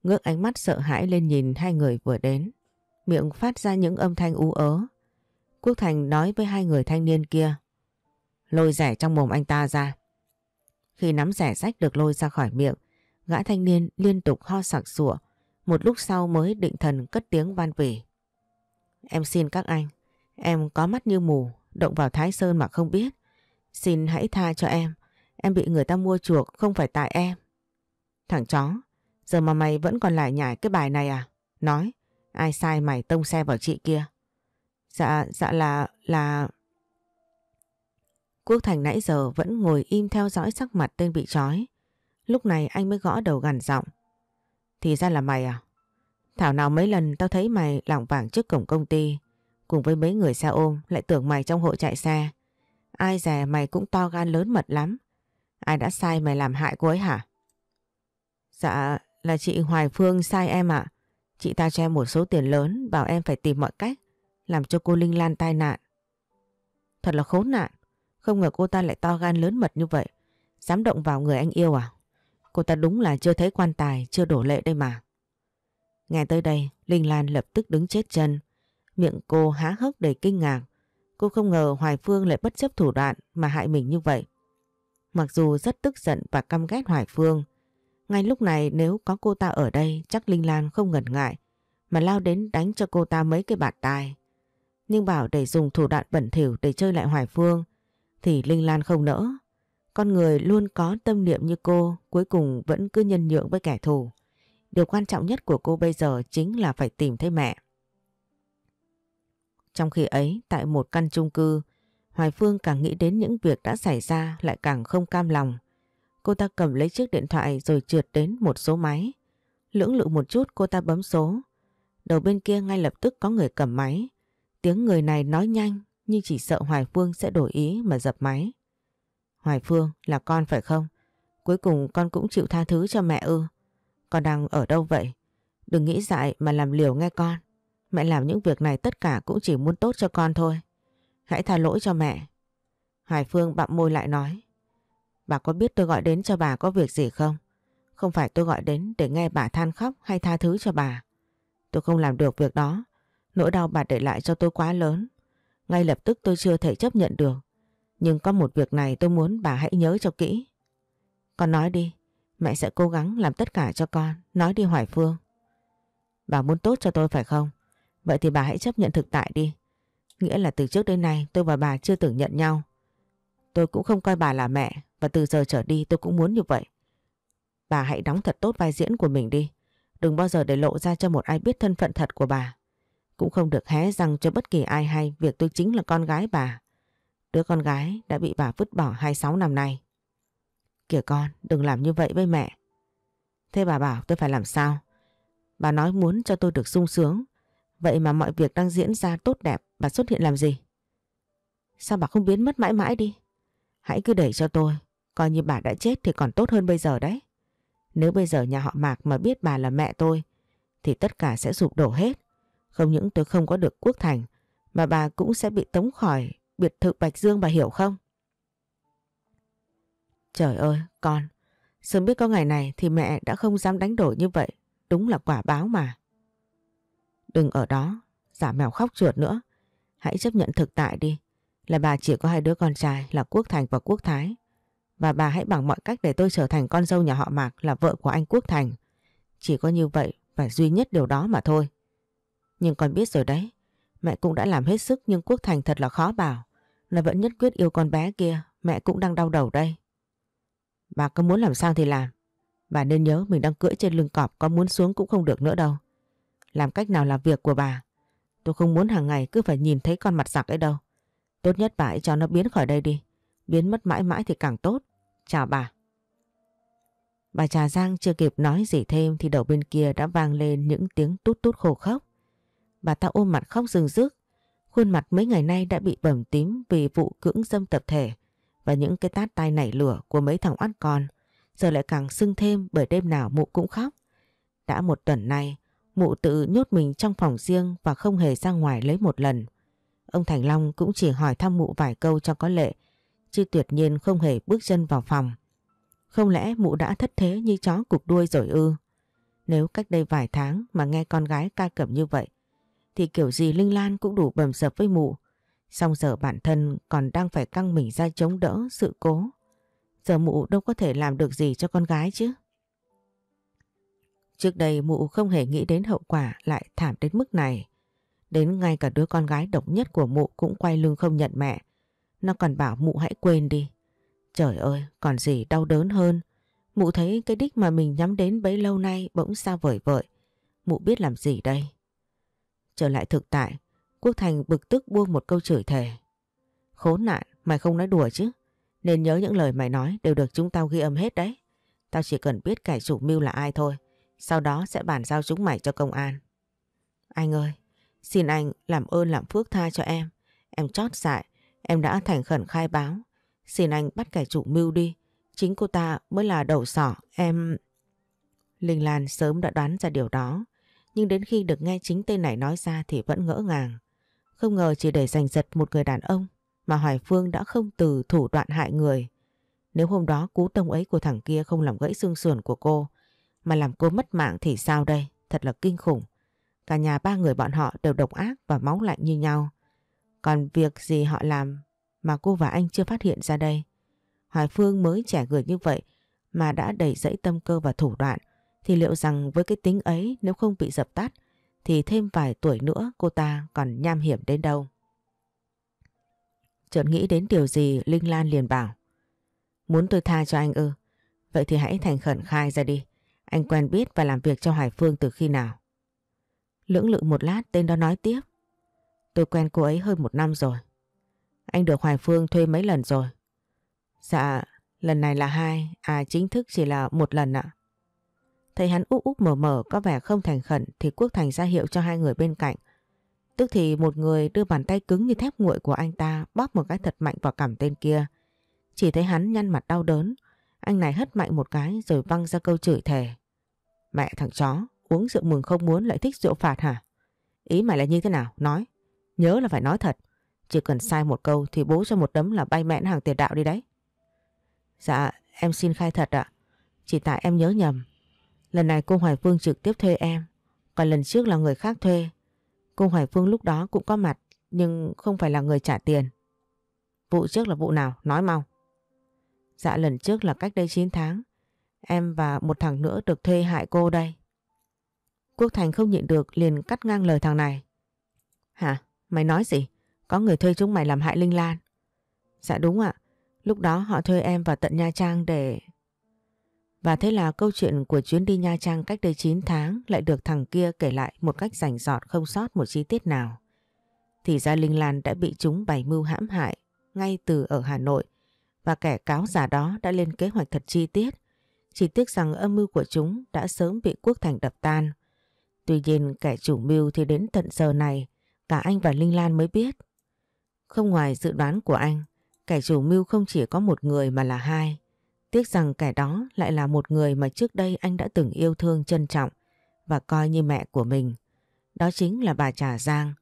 ngước ánh mắt sợ hãi lên nhìn hai người vừa đến. Miệng phát ra những âm thanh u ớ. Quốc Thành nói với hai người thanh niên kia. Lôi rẻ trong mồm anh ta ra. Khi nắm rẻ rách được lôi ra khỏi miệng, gã thanh niên liên tục ho sặc sụa, một lúc sau mới định thần cất tiếng van vỉ. Em xin các anh, em có mắt như mù, động vào Thái Sơn mà không biết. Xin hãy tha cho em, em bị người ta mua chuộc không phải tại em. Thằng chó, giờ mà mày vẫn còn lại nhảy cái bài này à? Nói, ai sai mày tông xe vào chị kia? Dạ, dạ là, là... Quốc Thành nãy giờ vẫn ngồi im theo dõi sắc mặt tên bị chói Lúc này anh mới gõ đầu gằn giọng. Thì ra là mày à? Thảo nào mấy lần tao thấy mày lỏng vàng trước cổng công ty cùng với mấy người xe ôm lại tưởng mày trong hội chạy xe. Ai dè mày cũng to gan lớn mật lắm. Ai đã sai mày làm hại cô ấy hả? Dạ, là chị Hoài Phương sai em ạ. Chị ta cho em một số tiền lớn bảo em phải tìm mọi cách làm cho cô Linh Lan tai nạn. Thật là khốn nạn. Không ngờ cô ta lại to gan lớn mật như vậy. Dám động vào người anh yêu à? Cô ta đúng là chưa thấy quan tài, chưa đổ lệ đây mà. Nghe tới đây, Linh Lan lập tức đứng chết chân. Miệng cô há hốc đầy kinh ngạc. Cô không ngờ Hoài Phương lại bất chấp thủ đoạn mà hại mình như vậy. Mặc dù rất tức giận và căm ghét Hoài Phương, ngay lúc này nếu có cô ta ở đây chắc Linh Lan không ngần ngại mà lao đến đánh cho cô ta mấy cái bạt tai. Nhưng bảo để dùng thủ đoạn bẩn thỉu để chơi lại Hoài Phương thì Linh Lan không nỡ. Con người luôn có tâm niệm như cô cuối cùng vẫn cứ nhân nhượng với kẻ thù. Điều quan trọng nhất của cô bây giờ chính là phải tìm thấy mẹ. Trong khi ấy tại một căn chung cư, Hoài Phương càng nghĩ đến những việc đã xảy ra lại càng không cam lòng. Cô ta cầm lấy chiếc điện thoại rồi trượt đến một số máy. Lưỡng lự một chút cô ta bấm số. Đầu bên kia ngay lập tức có người cầm máy. Tiếng người này nói nhanh nhưng chỉ sợ Hoài Phương sẽ đổi ý mà dập máy. Hoài Phương là con phải không? Cuối cùng con cũng chịu tha thứ cho mẹ ư. Con đang ở đâu vậy? Đừng nghĩ dại mà làm liều nghe con. Mẹ làm những việc này tất cả cũng chỉ muốn tốt cho con thôi. Hãy tha lỗi cho mẹ. Hải Phương bặm môi lại nói. Bà có biết tôi gọi đến cho bà có việc gì không? Không phải tôi gọi đến để nghe bà than khóc hay tha thứ cho bà. Tôi không làm được việc đó. Nỗi đau bà để lại cho tôi quá lớn. Ngay lập tức tôi chưa thể chấp nhận được. Nhưng có một việc này tôi muốn bà hãy nhớ cho kỹ. Con nói đi. Mẹ sẽ cố gắng làm tất cả cho con. Nói đi Hoài Phương. Bà muốn tốt cho tôi phải không? Vậy thì bà hãy chấp nhận thực tại đi. Nghĩa là từ trước đến nay tôi và bà chưa từng nhận nhau. Tôi cũng không coi bà là mẹ và từ giờ trở đi tôi cũng muốn như vậy. Bà hãy đóng thật tốt vai diễn của mình đi. Đừng bao giờ để lộ ra cho một ai biết thân phận thật của bà. Cũng không được hé răng cho bất kỳ ai hay việc tôi chính là con gái bà. Đứa con gái đã bị bà vứt bỏ 26 năm nay. Kìa con, đừng làm như vậy với mẹ. Thế bà bảo tôi phải làm sao? Bà nói muốn cho tôi được sung sướng Vậy mà mọi việc đang diễn ra tốt đẹp bà xuất hiện làm gì? Sao bà không biến mất mãi mãi đi? Hãy cứ để cho tôi, coi như bà đã chết thì còn tốt hơn bây giờ đấy. Nếu bây giờ nhà họ Mạc mà biết bà là mẹ tôi thì tất cả sẽ sụp đổ hết. Không những tôi không có được quốc thành mà bà cũng sẽ bị tống khỏi biệt thự Bạch Dương bà hiểu không? Trời ơi, con, sớm biết có ngày này thì mẹ đã không dám đánh đổi như vậy. Đúng là quả báo mà. Đừng ở đó, giả mèo khóc chuột nữa. Hãy chấp nhận thực tại đi. Là bà chỉ có hai đứa con trai là Quốc Thành và Quốc Thái. Và bà hãy bằng mọi cách để tôi trở thành con dâu nhà họ Mạc là vợ của anh Quốc Thành. Chỉ có như vậy và duy nhất điều đó mà thôi. Nhưng con biết rồi đấy, mẹ cũng đã làm hết sức nhưng Quốc Thành thật là khó bảo. Nó vẫn nhất quyết yêu con bé kia, mẹ cũng đang đau đầu đây. Bà có muốn làm sao thì làm. Bà nên nhớ mình đang cưỡi trên lưng cọp có muốn xuống cũng không được nữa đâu. Làm cách nào là việc của bà. Tôi không muốn hàng ngày cứ phải nhìn thấy con mặt giặc ấy đâu. Tốt nhất bà hãy cho nó biến khỏi đây đi. Biến mất mãi mãi thì càng tốt. Chào bà. Bà Trà Giang chưa kịp nói gì thêm thì đầu bên kia đã vang lên những tiếng tút tút khổ khóc. Bà ta ôm mặt khóc rừng rức. Khuôn mặt mấy ngày nay đã bị bầm tím vì vụ cưỡng dâm tập thể và những cái tát tai nảy lửa của mấy thằng oát con giờ lại càng sưng thêm bởi đêm nào mụ cũng khóc. Đã một tuần nay Mụ tự nhốt mình trong phòng riêng và không hề ra ngoài lấy một lần. Ông Thành Long cũng chỉ hỏi thăm mụ vài câu cho có lệ, chứ tuyệt nhiên không hề bước chân vào phòng. Không lẽ mụ đã thất thế như chó cục đuôi rồi ư? Nếu cách đây vài tháng mà nghe con gái ca cẩm như vậy, thì kiểu gì Linh Lan cũng đủ bầm dập với mụ. Xong giờ bản thân còn đang phải căng mình ra chống đỡ sự cố. Giờ mụ đâu có thể làm được gì cho con gái chứ. Trước đây mụ không hề nghĩ đến hậu quả lại thảm đến mức này. Đến ngay cả đứa con gái độc nhất của mụ cũng quay lưng không nhận mẹ. Nó còn bảo mụ hãy quên đi. Trời ơi, còn gì đau đớn hơn. Mụ thấy cái đích mà mình nhắm đến bấy lâu nay bỗng sao vời vợi. Mụ biết làm gì đây? Trở lại thực tại, Quốc Thành bực tức buông một câu chửi thề. Khốn nạn, mày không nói đùa chứ. Nên nhớ những lời mày nói đều được chúng tao ghi âm hết đấy. Tao chỉ cần biết kẻ chủ mưu là ai thôi. Sau đó sẽ bàn giao chúng mày cho công an. Anh ơi, xin anh làm ơn làm phước tha cho em. Em chót dại, em đã thành khẩn khai báo. Xin anh bắt kẻ chủ mưu đi. Chính cô ta mới là đầu sỏ, em... Linh Lan sớm đã đoán ra điều đó. Nhưng đến khi được nghe chính tên này nói ra thì vẫn ngỡ ngàng. Không ngờ chỉ để giành giật một người đàn ông mà Hoài Phương đã không từ thủ đoạn hại người. Nếu hôm đó cú tông ấy của thằng kia không làm gãy xương sườn của cô mà làm cô mất mạng thì sao đây? Thật là kinh khủng. Cả nhà ba người bọn họ đều độc ác và máu lạnh như nhau. Còn việc gì họ làm mà cô và anh chưa phát hiện ra đây? Hoài Phương mới trẻ người như vậy mà đã đầy dẫy tâm cơ và thủ đoạn thì liệu rằng với cái tính ấy nếu không bị dập tắt thì thêm vài tuổi nữa cô ta còn nham hiểm đến đâu. Chợt nghĩ đến điều gì Linh Lan liền bảo Muốn tôi tha cho anh ư Vậy thì hãy thành khẩn khai ra đi anh quen biết và làm việc cho Hải Phương từ khi nào? Lưỡng lự một lát tên đó nói tiếp. Tôi quen cô ấy hơn một năm rồi. Anh được Hoài Phương thuê mấy lần rồi. Dạ, lần này là hai, à chính thức chỉ là một lần ạ. Thấy hắn úp úp mở mở có vẻ không thành khẩn thì Quốc Thành ra hiệu cho hai người bên cạnh. Tức thì một người đưa bàn tay cứng như thép nguội của anh ta bóp một cái thật mạnh vào cằm tên kia. Chỉ thấy hắn nhăn mặt đau đớn, anh này hất mạnh một cái rồi văng ra câu chửi thề. Mẹ thằng chó, uống rượu mừng không muốn lại thích rượu phạt hả? Ý mày là như thế nào? Nói. Nhớ là phải nói thật. Chỉ cần sai một câu thì bố cho một đấm là bay mẹn hàng tiền đạo đi đấy. Dạ, em xin khai thật ạ. Chỉ tại em nhớ nhầm. Lần này cô Hoài Phương trực tiếp thuê em. Còn lần trước là người khác thuê. Cô Hoài Phương lúc đó cũng có mặt nhưng không phải là người trả tiền. Vụ trước là vụ nào? Nói mau. Dạ lần trước là cách đây 9 tháng. Em và một thằng nữa được thuê hại cô đây. Quốc Thành không nhịn được liền cắt ngang lời thằng này. Hả? Mày nói gì? Có người thuê chúng mày làm hại Linh Lan. Dạ đúng ạ. Lúc đó họ thuê em vào tận Nha Trang để... Và thế là câu chuyện của chuyến đi Nha Trang cách đây 9 tháng lại được thằng kia kể lại một cách rành rọt không sót một chi tiết nào. Thì ra Linh Lan đã bị chúng bày mưu hãm hại ngay từ ở Hà Nội và kẻ cáo giả đó đã lên kế hoạch thật chi tiết chỉ tiếc rằng âm mưu của chúng đã sớm bị Quốc Thành đập tan. Tuy nhiên kẻ chủ mưu thì đến tận giờ này, cả anh và Linh Lan mới biết. Không ngoài dự đoán của anh, kẻ chủ mưu không chỉ có một người mà là hai. Tiếc rằng kẻ đó lại là một người mà trước đây anh đã từng yêu thương trân trọng và coi như mẹ của mình. Đó chính là bà Trà Giang,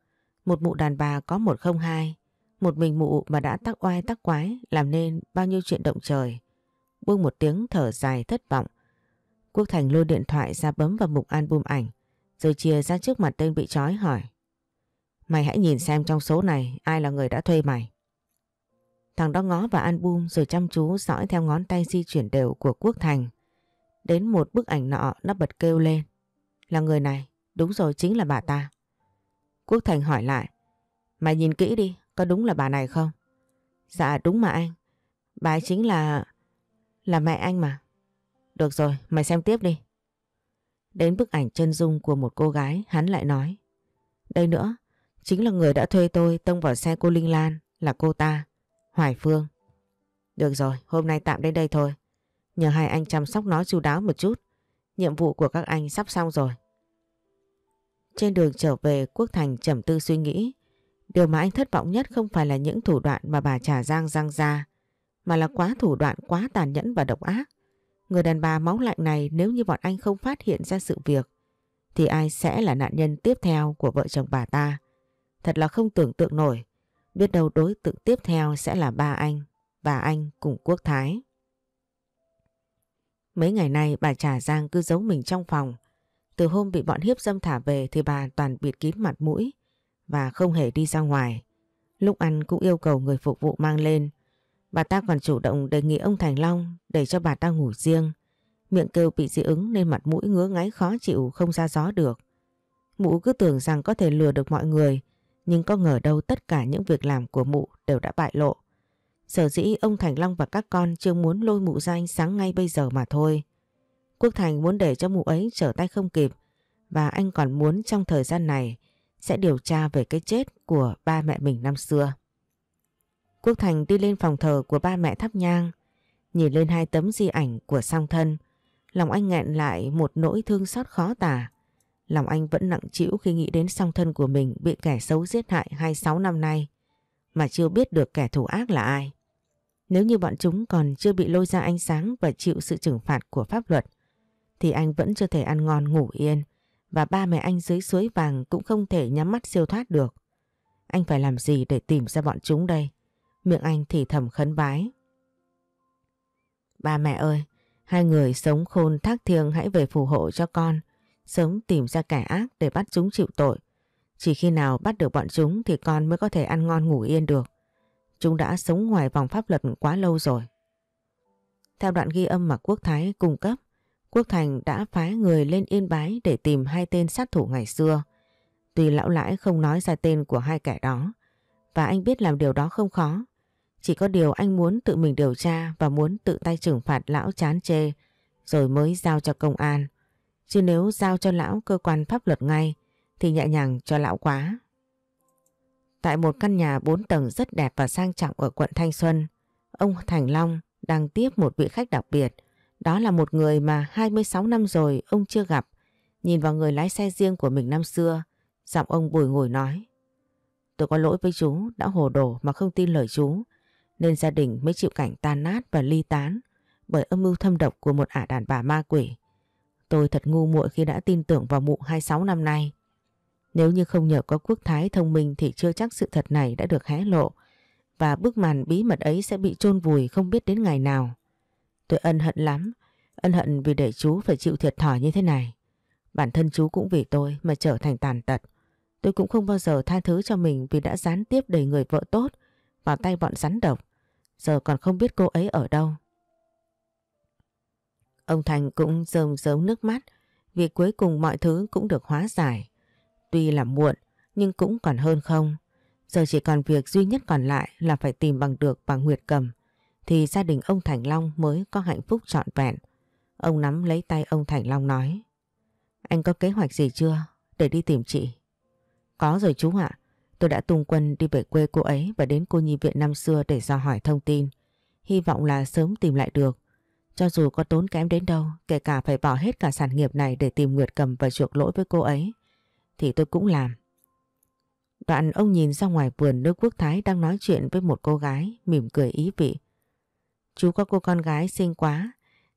một mụ đàn bà có một không hai, một mình mụ mà đã tắc oai tắc quái làm nên bao nhiêu chuyện động trời buông một tiếng thở dài thất vọng. Quốc Thành lôi điện thoại ra bấm vào mục album ảnh, rồi chia ra trước mặt tên bị trói hỏi. Mày hãy nhìn xem trong số này ai là người đã thuê mày. Thằng đó ngó vào album rồi chăm chú dõi theo ngón tay di chuyển đều của Quốc Thành. Đến một bức ảnh nọ nó bật kêu lên. Là người này, đúng rồi chính là bà ta. Quốc Thành hỏi lại. Mày nhìn kỹ đi, có đúng là bà này không? Dạ đúng mà anh. Bà chính là... Là mẹ anh mà. Được rồi, mày xem tiếp đi. Đến bức ảnh chân dung của một cô gái, hắn lại nói. Đây nữa, chính là người đã thuê tôi tông vào xe cô Linh Lan, là cô ta, Hoài Phương. Được rồi, hôm nay tạm đến đây thôi. Nhờ hai anh chăm sóc nó chú đáo một chút. Nhiệm vụ của các anh sắp xong rồi. Trên đường trở về Quốc Thành trầm tư suy nghĩ. Điều mà anh thất vọng nhất không phải là những thủ đoạn mà bà Trà Giang răng ra, mà là quá thủ đoạn quá tàn nhẫn và độc ác. Người đàn bà máu lạnh này nếu như bọn anh không phát hiện ra sự việc thì ai sẽ là nạn nhân tiếp theo của vợ chồng bà ta. Thật là không tưởng tượng nổi. Biết đâu đối tượng tiếp theo sẽ là ba anh và anh cùng quốc thái. Mấy ngày nay bà Trà Giang cứ giấu mình trong phòng. Từ hôm bị bọn hiếp dâm thả về thì bà toàn bịt kín mặt mũi và không hề đi ra ngoài. Lúc ăn cũng yêu cầu người phục vụ mang lên Bà ta còn chủ động đề nghị ông Thành Long để cho bà ta ngủ riêng. Miệng kêu bị dị ứng nên mặt mũi ngứa ngáy khó chịu không ra gió được. Mụ cứ tưởng rằng có thể lừa được mọi người, nhưng có ngờ đâu tất cả những việc làm của mụ đều đã bại lộ. Sở dĩ ông Thành Long và các con chưa muốn lôi mụ ra ánh sáng ngay bây giờ mà thôi. Quốc Thành muốn để cho mụ ấy trở tay không kịp và anh còn muốn trong thời gian này sẽ điều tra về cái chết của ba mẹ mình năm xưa. Quốc Thành đi lên phòng thờ của ba mẹ thắp nhang, nhìn lên hai tấm di ảnh của song thân. Lòng anh nghẹn lại một nỗi thương xót khó tả. Lòng anh vẫn nặng trĩu khi nghĩ đến song thân của mình bị kẻ xấu giết hại 26 năm nay, mà chưa biết được kẻ thủ ác là ai. Nếu như bọn chúng còn chưa bị lôi ra ánh sáng và chịu sự trừng phạt của pháp luật, thì anh vẫn chưa thể ăn ngon ngủ yên và ba mẹ anh dưới suối vàng cũng không thể nhắm mắt siêu thoát được. Anh phải làm gì để tìm ra bọn chúng đây? miệng anh thì thầm khấn vái. Ba mẹ ơi, hai người sống khôn thác thiêng hãy về phù hộ cho con, sớm tìm ra kẻ ác để bắt chúng chịu tội. Chỉ khi nào bắt được bọn chúng thì con mới có thể ăn ngon ngủ yên được. Chúng đã sống ngoài vòng pháp luật quá lâu rồi. Theo đoạn ghi âm mà Quốc Thái cung cấp, Quốc Thành đã phái người lên Yên Bái để tìm hai tên sát thủ ngày xưa. Tùy lão lãi không nói ra tên của hai kẻ đó, và anh biết làm điều đó không khó, chỉ có điều anh muốn tự mình điều tra và muốn tự tay trừng phạt lão chán chê rồi mới giao cho công an. Chứ nếu giao cho lão cơ quan pháp luật ngay thì nhẹ nhàng cho lão quá. Tại một căn nhà 4 tầng rất đẹp và sang trọng ở quận Thanh Xuân, ông Thành Long đang tiếp một vị khách đặc biệt. Đó là một người mà 26 năm rồi ông chưa gặp. Nhìn vào người lái xe riêng của mình năm xưa, giọng ông bùi ngồi nói. Tôi có lỗi với chú, đã hồ đồ mà không tin lời chú nên gia đình mới chịu cảnh tan nát và ly tán bởi âm mưu thâm độc của một ả đàn bà ma quỷ. Tôi thật ngu muội khi đã tin tưởng vào mụ 26 năm nay. Nếu như không nhờ có quốc thái thông minh thì chưa chắc sự thật này đã được hé lộ và bức màn bí mật ấy sẽ bị chôn vùi không biết đến ngày nào. Tôi ân hận lắm, ân hận vì để chú phải chịu thiệt thòi như thế này. Bản thân chú cũng vì tôi mà trở thành tàn tật. Tôi cũng không bao giờ tha thứ cho mình vì đã gián tiếp đẩy người vợ tốt vào tay bọn rắn độc giờ còn không biết cô ấy ở đâu. Ông Thành cũng rơm rớm nước mắt vì cuối cùng mọi thứ cũng được hóa giải. Tuy là muộn nhưng cũng còn hơn không. Giờ chỉ còn việc duy nhất còn lại là phải tìm bằng được bằng Nguyệt Cầm thì gia đình ông Thành Long mới có hạnh phúc trọn vẹn. Ông nắm lấy tay ông Thành Long nói Anh có kế hoạch gì chưa để đi tìm chị? Có rồi chú ạ. Tôi đã tung quân đi về quê cô ấy và đến cô nhi viện năm xưa để dò hỏi thông tin. Hy vọng là sớm tìm lại được. Cho dù có tốn kém đến đâu, kể cả phải bỏ hết cả sản nghiệp này để tìm Nguyệt Cầm và chuộc lỗi với cô ấy, thì tôi cũng làm. Đoạn ông nhìn ra ngoài vườn nước quốc Thái đang nói chuyện với một cô gái, mỉm cười ý vị. Chú có cô con gái xinh quá,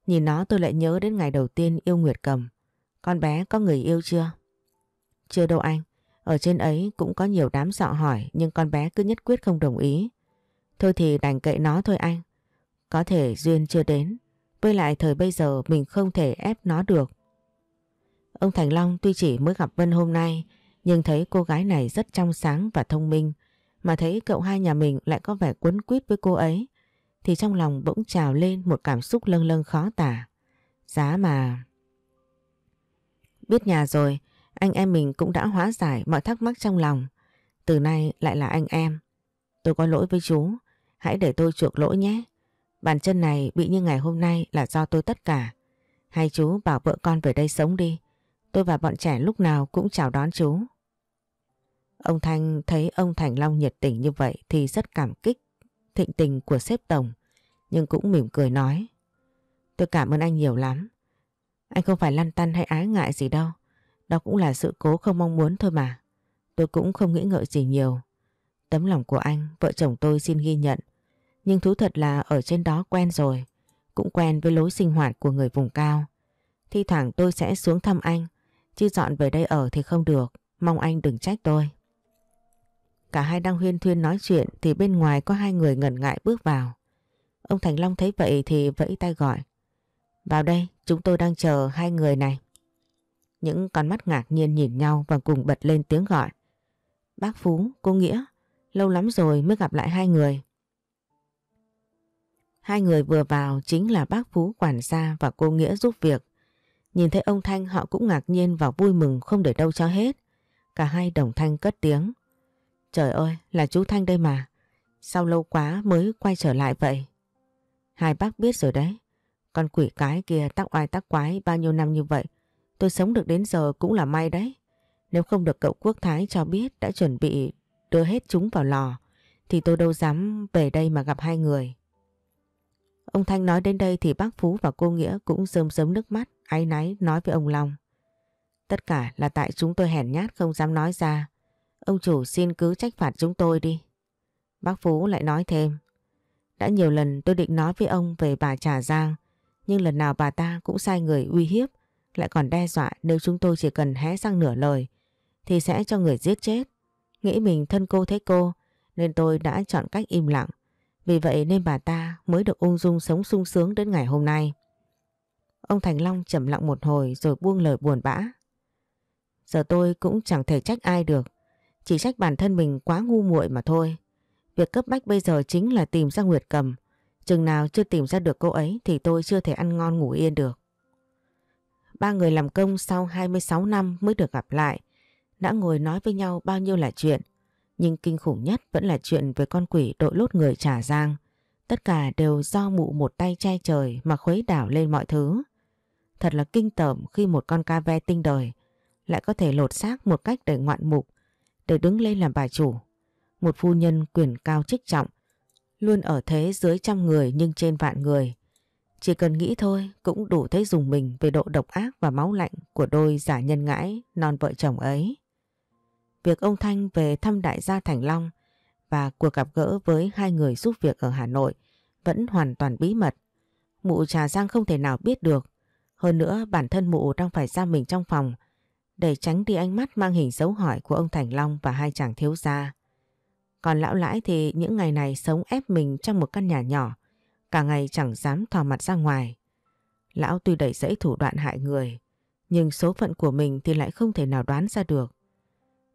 nhìn nó tôi lại nhớ đến ngày đầu tiên yêu Nguyệt Cầm. Con bé có người yêu chưa? Chưa đâu anh, ở trên ấy cũng có nhiều đám sọ hỏi nhưng con bé cứ nhất quyết không đồng ý. Thôi thì đành kệ nó thôi anh. Có thể duyên chưa đến. Với lại thời bây giờ mình không thể ép nó được. Ông Thành Long tuy chỉ mới gặp Vân hôm nay nhưng thấy cô gái này rất trong sáng và thông minh mà thấy cậu hai nhà mình lại có vẻ quấn quýt với cô ấy thì trong lòng bỗng trào lên một cảm xúc lâng lâng khó tả. Giá mà... Biết nhà rồi anh em mình cũng đã hóa giải mọi thắc mắc trong lòng. Từ nay lại là anh em. Tôi có lỗi với chú, hãy để tôi chuộc lỗi nhé. Bàn chân này bị như ngày hôm nay là do tôi tất cả. Hai chú bảo vợ con về đây sống đi. Tôi và bọn trẻ lúc nào cũng chào đón chú. Ông Thanh thấy ông Thành Long nhiệt tình như vậy thì rất cảm kích thịnh tình của sếp tổng nhưng cũng mỉm cười nói Tôi cảm ơn anh nhiều lắm. Anh không phải lăn tăn hay ái ngại gì đâu. Đó cũng là sự cố không mong muốn thôi mà. Tôi cũng không nghĩ ngợi gì nhiều. Tấm lòng của anh, vợ chồng tôi xin ghi nhận. Nhưng thú thật là ở trên đó quen rồi. Cũng quen với lối sinh hoạt của người vùng cao. Thi thoảng tôi sẽ xuống thăm anh. Chứ dọn về đây ở thì không được. Mong anh đừng trách tôi. Cả hai đang huyên thuyên nói chuyện thì bên ngoài có hai người ngần ngại bước vào. Ông Thành Long thấy vậy thì vẫy tay gọi. Vào đây, chúng tôi đang chờ hai người này. Những con mắt ngạc nhiên nhìn nhau và cùng bật lên tiếng gọi. Bác Phú, cô Nghĩa, lâu lắm rồi mới gặp lại hai người. Hai người vừa vào chính là bác Phú quản gia và cô Nghĩa giúp việc. Nhìn thấy ông Thanh họ cũng ngạc nhiên và vui mừng không để đâu cho hết. Cả hai đồng thanh cất tiếng. Trời ơi, là chú Thanh đây mà. Sao lâu quá mới quay trở lại vậy? Hai bác biết rồi đấy. Con quỷ cái kia tắc oai tắc quái bao nhiêu năm như vậy Tôi sống được đến giờ cũng là may đấy. Nếu không được cậu Quốc Thái cho biết đã chuẩn bị đưa hết chúng vào lò, thì tôi đâu dám về đây mà gặp hai người. Ông Thanh nói đến đây thì bác Phú và cô Nghĩa cũng rơm rớm nước mắt, áy náy nói với ông Long. Tất cả là tại chúng tôi hèn nhát không dám nói ra. Ông chủ xin cứ trách phạt chúng tôi đi. Bác Phú lại nói thêm. Đã nhiều lần tôi định nói với ông về bà Trà Giang, nhưng lần nào bà ta cũng sai người uy hiếp lại còn đe dọa nếu chúng tôi chỉ cần hé sang nửa lời thì sẽ cho người giết chết. Nghĩ mình thân cô thế cô nên tôi đã chọn cách im lặng. Vì vậy nên bà ta mới được ung dung sống sung sướng đến ngày hôm nay. Ông Thành Long trầm lặng một hồi rồi buông lời buồn bã. Giờ tôi cũng chẳng thể trách ai được, chỉ trách bản thân mình quá ngu muội mà thôi. Việc cấp bách bây giờ chính là tìm ra Nguyệt Cầm. Chừng nào chưa tìm ra được cô ấy thì tôi chưa thể ăn ngon ngủ yên được. Ba người làm công sau 26 năm mới được gặp lại. Đã ngồi nói với nhau bao nhiêu là chuyện. Nhưng kinh khủng nhất vẫn là chuyện về con quỷ đội lốt người trả giang. Tất cả đều do mụ một tay che trời mà khuấy đảo lên mọi thứ. Thật là kinh tởm khi một con ca ve tinh đời lại có thể lột xác một cách đầy ngoạn mục để đứng lên làm bà chủ. Một phu nhân quyền cao chức trọng luôn ở thế dưới trăm người nhưng trên vạn người chỉ cần nghĩ thôi cũng đủ thấy dùng mình về độ độc ác và máu lạnh của đôi giả nhân ngãi non vợ chồng ấy. Việc ông Thanh về thăm đại gia Thành Long và cuộc gặp gỡ với hai người giúp việc ở Hà Nội vẫn hoàn toàn bí mật. Mụ Trà Giang không thể nào biết được. Hơn nữa bản thân mụ đang phải ra mình trong phòng để tránh đi ánh mắt mang hình dấu hỏi của ông Thành Long và hai chàng thiếu gia. Còn lão lãi thì những ngày này sống ép mình trong một căn nhà nhỏ Cả ngày chẳng dám thò mặt ra ngoài. Lão tuy đẩy dẫy thủ đoạn hại người, nhưng số phận của mình thì lại không thể nào đoán ra được.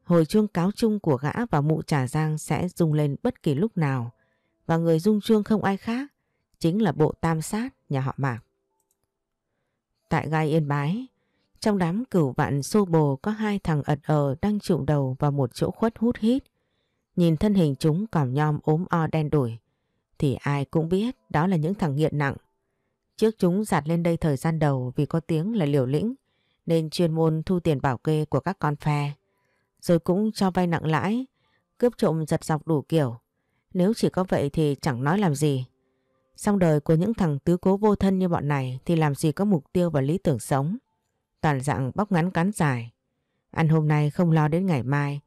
Hồi chuông cáo chung của gã và mụ trà giang sẽ rung lên bất kỳ lúc nào và người rung chuông không ai khác chính là bộ tam sát nhà họ Mạc. Tại gai Yên Bái, trong đám cửu vạn xô bồ có hai thằng ật ờ đang trụng đầu vào một chỗ khuất hút hít. Nhìn thân hình chúng còm nhom ốm o đen đuổi thì ai cũng biết đó là những thằng nghiện nặng. Trước chúng giặt lên đây thời gian đầu vì có tiếng là liều lĩnh nên chuyên môn thu tiền bảo kê của các con phe. Rồi cũng cho vay nặng lãi, cướp trộm giật dọc đủ kiểu. Nếu chỉ có vậy thì chẳng nói làm gì. Xong đời của những thằng tứ cố vô thân như bọn này thì làm gì có mục tiêu và lý tưởng sống. Toàn dạng bóc ngắn cắn dài. Ăn hôm nay không lo đến ngày mai.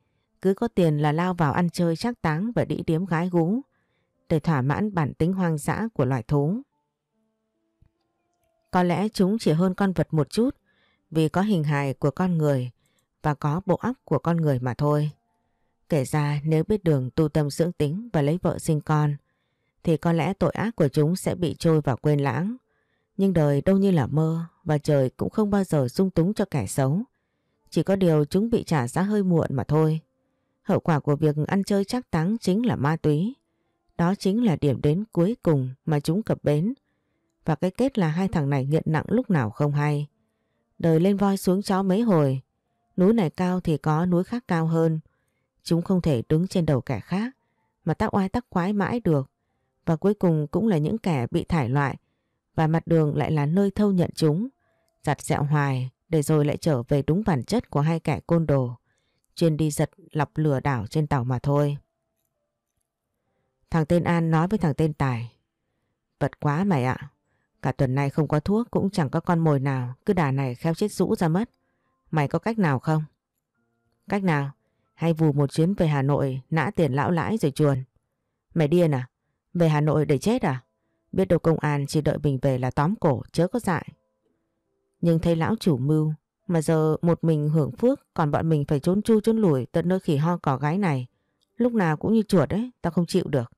Cứ có tiền là lao vào ăn chơi chắc táng và đĩ điếm gái gú để thỏa mãn bản tính hoang dã của loài thú. Có lẽ chúng chỉ hơn con vật một chút vì có hình hài của con người và có bộ óc của con người mà thôi. Kể ra nếu biết đường tu tâm dưỡng tính và lấy vợ sinh con thì có lẽ tội ác của chúng sẽ bị trôi vào quên lãng. Nhưng đời đâu như là mơ và trời cũng không bao giờ sung túng cho kẻ xấu. Chỉ có điều chúng bị trả giá hơi muộn mà thôi. Hậu quả của việc ăn chơi chắc táng chính là ma túy. Đó chính là điểm đến cuối cùng mà chúng cập bến. Và cái kết là hai thằng này nghiện nặng lúc nào không hay. Đời lên voi xuống chó mấy hồi. Núi này cao thì có núi khác cao hơn. Chúng không thể đứng trên đầu kẻ khác mà tác oai tác quái mãi được. Và cuối cùng cũng là những kẻ bị thải loại và mặt đường lại là nơi thâu nhận chúng. Giặt dẹo hoài để rồi lại trở về đúng bản chất của hai kẻ côn đồ. Chuyên đi giật lọc lừa đảo trên tàu mà thôi. Thằng tên An nói với thằng tên Tài. Vật quá mày ạ. Cả tuần nay không có thuốc cũng chẳng có con mồi nào. Cứ đà này khéo chết rũ ra mất. Mày có cách nào không? Cách nào? Hay vù một chuyến về Hà Nội nã tiền lão lãi rồi chuồn. Mày điên à? Về Hà Nội để chết à? Biết đâu công an chỉ đợi mình về là tóm cổ chớ có dại. Nhưng thấy lão chủ mưu mà giờ một mình hưởng phước còn bọn mình phải trốn chu trốn lủi tận nơi khỉ ho cỏ gái này. Lúc nào cũng như chuột ấy, tao không chịu được.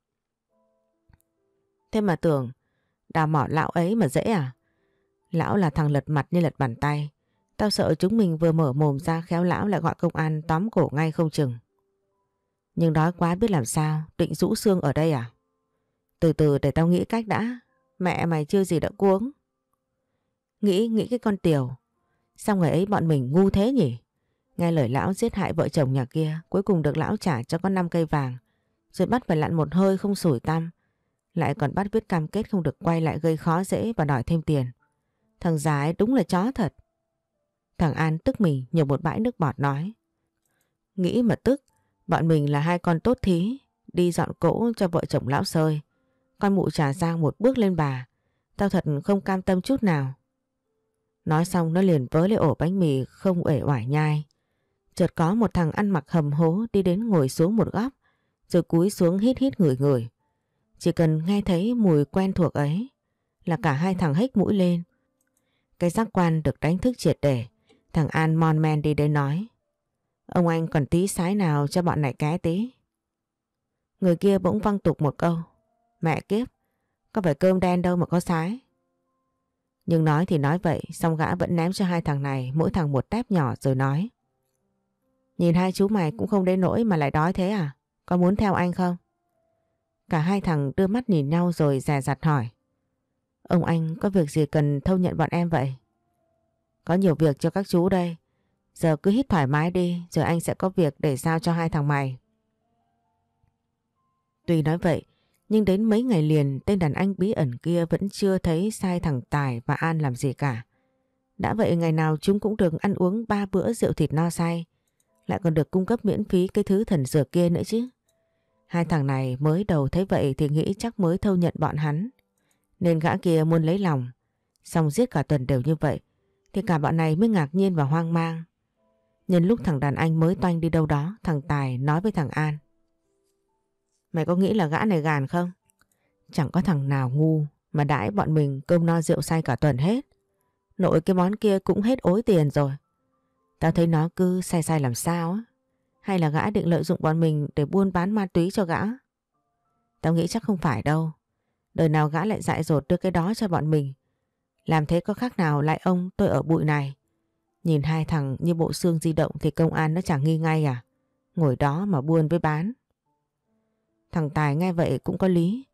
Thế mà tưởng, đào mỏ lão ấy mà dễ à? Lão là thằng lật mặt như lật bàn tay. Tao sợ chúng mình vừa mở mồm ra khéo lão lại gọi công an tóm cổ ngay không chừng. Nhưng đói quá biết làm sao, định rũ xương ở đây à? Từ từ để tao nghĩ cách đã, mẹ mày chưa gì đã cuống. Nghĩ, nghĩ cái con tiểu. Sao người ấy bọn mình ngu thế nhỉ? Nghe lời lão giết hại vợ chồng nhà kia, cuối cùng được lão trả cho con năm cây vàng. Rồi bắt phải lặn một hơi không sủi tăm, lại còn bắt viết cam kết không được quay lại gây khó dễ và đòi thêm tiền. Thằng già ấy đúng là chó thật. Thằng An tức mình nhổ một bãi nước bọt nói. Nghĩ mà tức, bọn mình là hai con tốt thí, đi dọn cỗ cho vợ chồng lão sơi. Con mụ trà giang một bước lên bà, tao thật không cam tâm chút nào. Nói xong nó liền vớ lấy ổ bánh mì không uể oải nhai. Chợt có một thằng ăn mặc hầm hố đi đến ngồi xuống một góc, rồi cúi xuống hít hít ngửi ngửi. Chỉ cần nghe thấy mùi quen thuộc ấy là cả hai thằng hếch mũi lên. Cái giác quan được đánh thức triệt để, thằng An mon men đi đến nói. Ông anh còn tí sái nào cho bọn này cái tí. Người kia bỗng văng tục một câu. Mẹ kiếp, có phải cơm đen đâu mà có sái. Nhưng nói thì nói vậy, xong gã vẫn ném cho hai thằng này mỗi thằng một tép nhỏ rồi nói. Nhìn hai chú mày cũng không đến nỗi mà lại đói thế à? Có muốn theo anh không? Cả hai thằng đưa mắt nhìn nhau rồi dè dặt hỏi. Ông anh có việc gì cần thâu nhận bọn em vậy? Có nhiều việc cho các chú đây. Giờ cứ hít thoải mái đi, rồi anh sẽ có việc để giao cho hai thằng mày. Tuy nói vậy, nhưng đến mấy ngày liền tên đàn anh bí ẩn kia vẫn chưa thấy sai thằng Tài và An làm gì cả. Đã vậy ngày nào chúng cũng được ăn uống ba bữa rượu thịt no say, lại còn được cung cấp miễn phí cái thứ thần dược kia nữa chứ. Hai thằng này mới đầu thấy vậy thì nghĩ chắc mới thâu nhận bọn hắn. Nên gã kia muốn lấy lòng. Xong giết cả tuần đều như vậy. Thì cả bọn này mới ngạc nhiên và hoang mang. Nhân lúc thằng đàn anh mới toanh đi đâu đó, thằng Tài nói với thằng An. Mày có nghĩ là gã này gàn không? Chẳng có thằng nào ngu mà đãi bọn mình cơm no rượu say cả tuần hết. Nội cái món kia cũng hết ối tiền rồi. Tao thấy nó cứ say say làm sao á. Hay là gã định lợi dụng bọn mình để buôn bán ma túy cho gã? Tao nghĩ chắc không phải đâu. Đời nào gã lại dại dột đưa cái đó cho bọn mình. Làm thế có khác nào lại ông tôi ở bụi này. Nhìn hai thằng như bộ xương di động thì công an nó chẳng nghi ngay à. Ngồi đó mà buôn với bán. Thằng Tài nghe vậy cũng có lý.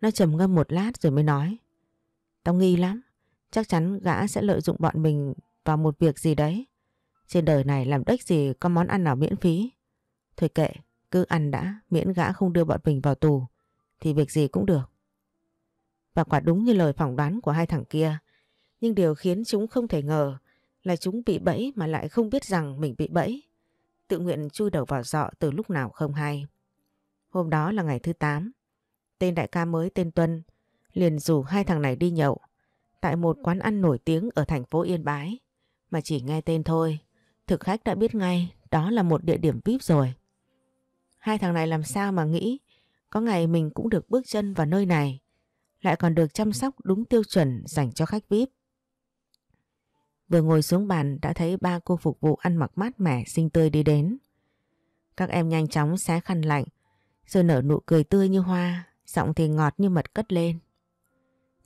Nó trầm ngâm một lát rồi mới nói. Tao nghi lắm. Chắc chắn gã sẽ lợi dụng bọn mình vào một việc gì đấy. Trên đời này làm đếch gì có món ăn nào miễn phí. Thôi kệ, cứ ăn đã, miễn gã không đưa bọn mình vào tù, thì việc gì cũng được. Và quả đúng như lời phỏng đoán của hai thằng kia, nhưng điều khiến chúng không thể ngờ là chúng bị bẫy mà lại không biết rằng mình bị bẫy. Tự nguyện chui đầu vào dọ từ lúc nào không hay. Hôm đó là ngày thứ 8, tên đại ca mới tên Tuân liền rủ hai thằng này đi nhậu tại một quán ăn nổi tiếng ở thành phố Yên Bái mà chỉ nghe tên thôi Thực khách đã biết ngay đó là một địa điểm VIP rồi. Hai thằng này làm sao mà nghĩ có ngày mình cũng được bước chân vào nơi này lại còn được chăm sóc đúng tiêu chuẩn dành cho khách VIP. Vừa ngồi xuống bàn đã thấy ba cô phục vụ ăn mặc mát mẻ xinh tươi đi đến. Các em nhanh chóng xé khăn lạnh rồi nở nụ cười tươi như hoa giọng thì ngọt như mật cất lên.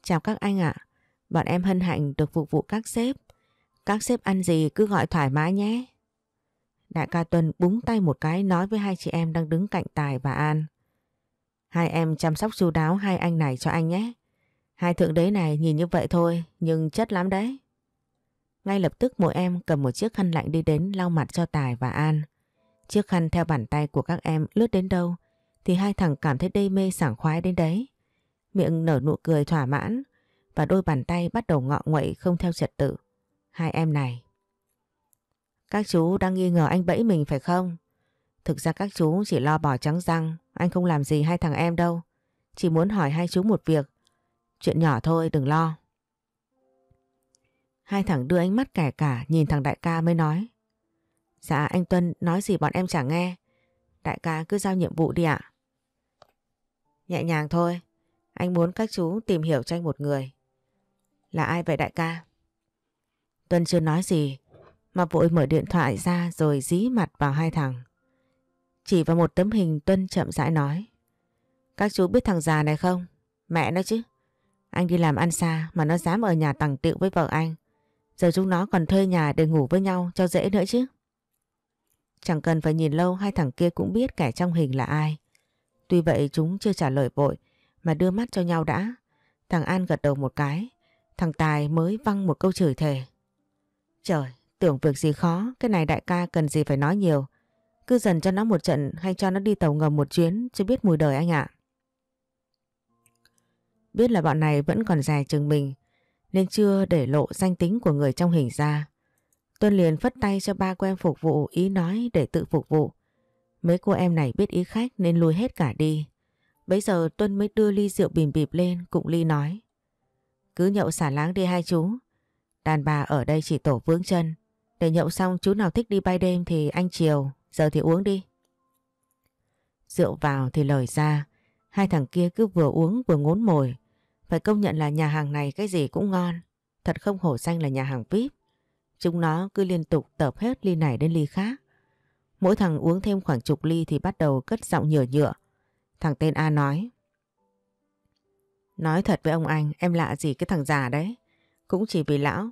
Chào các anh ạ, bọn em hân hạnh được phục vụ các sếp các sếp ăn gì cứ gọi thoải mái nhé. Đại ca Tuân búng tay một cái nói với hai chị em đang đứng cạnh Tài và An. Hai em chăm sóc chu đáo hai anh này cho anh nhé. Hai thượng đế này nhìn như vậy thôi nhưng chất lắm đấy. Ngay lập tức mỗi em cầm một chiếc khăn lạnh đi đến lau mặt cho Tài và An. Chiếc khăn theo bàn tay của các em lướt đến đâu thì hai thằng cảm thấy đê mê sảng khoái đến đấy. Miệng nở nụ cười thỏa mãn và đôi bàn tay bắt đầu ngọ nguậy không theo trật tự hai em này. Các chú đang nghi ngờ anh bẫy mình phải không? Thực ra các chú chỉ lo bỏ trắng răng, anh không làm gì hai thằng em đâu. Chỉ muốn hỏi hai chú một việc. Chuyện nhỏ thôi đừng lo. Hai thằng đưa ánh mắt kẻ cả nhìn thằng đại ca mới nói. Dạ anh Tuân nói gì bọn em chẳng nghe. Đại ca cứ giao nhiệm vụ đi ạ. Nhẹ nhàng thôi. Anh muốn các chú tìm hiểu cho anh một người. Là ai vậy đại ca? Tuân chưa nói gì mà vội mở điện thoại ra rồi dí mặt vào hai thằng. Chỉ vào một tấm hình Tuân chậm rãi nói. Các chú biết thằng già này không? Mẹ nó chứ. Anh đi làm ăn xa mà nó dám ở nhà tẳng tiệu với vợ anh. Giờ chúng nó còn thuê nhà để ngủ với nhau cho dễ nữa chứ. Chẳng cần phải nhìn lâu hai thằng kia cũng biết kẻ trong hình là ai. Tuy vậy chúng chưa trả lời vội mà đưa mắt cho nhau đã. Thằng An gật đầu một cái. Thằng Tài mới văng một câu chửi thề. Trời, tưởng việc gì khó, cái này đại ca cần gì phải nói nhiều. Cứ dần cho nó một trận hay cho nó đi tàu ngầm một chuyến chứ biết mùi đời anh ạ. Biết là bọn này vẫn còn dài chừng mình nên chưa để lộ danh tính của người trong hình ra. Tuân liền phất tay cho ba quen phục vụ ý nói để tự phục vụ. Mấy cô em này biết ý khách nên lui hết cả đi. Bây giờ Tuân mới đưa ly rượu bìm bịp lên cũng ly nói. Cứ nhậu xả láng đi hai chú. Đàn bà ở đây chỉ tổ vướng chân. Để nhậu xong chú nào thích đi bay đêm thì anh chiều, giờ thì uống đi. Rượu vào thì lời ra, hai thằng kia cứ vừa uống vừa ngốn mồi. Phải công nhận là nhà hàng này cái gì cũng ngon, thật không hổ danh là nhà hàng VIP. Chúng nó cứ liên tục tập hết ly này đến ly khác. Mỗi thằng uống thêm khoảng chục ly thì bắt đầu cất giọng nhựa nhựa. Thằng tên A nói. Nói thật với ông anh, em lạ gì cái thằng già đấy. Cũng chỉ vì lão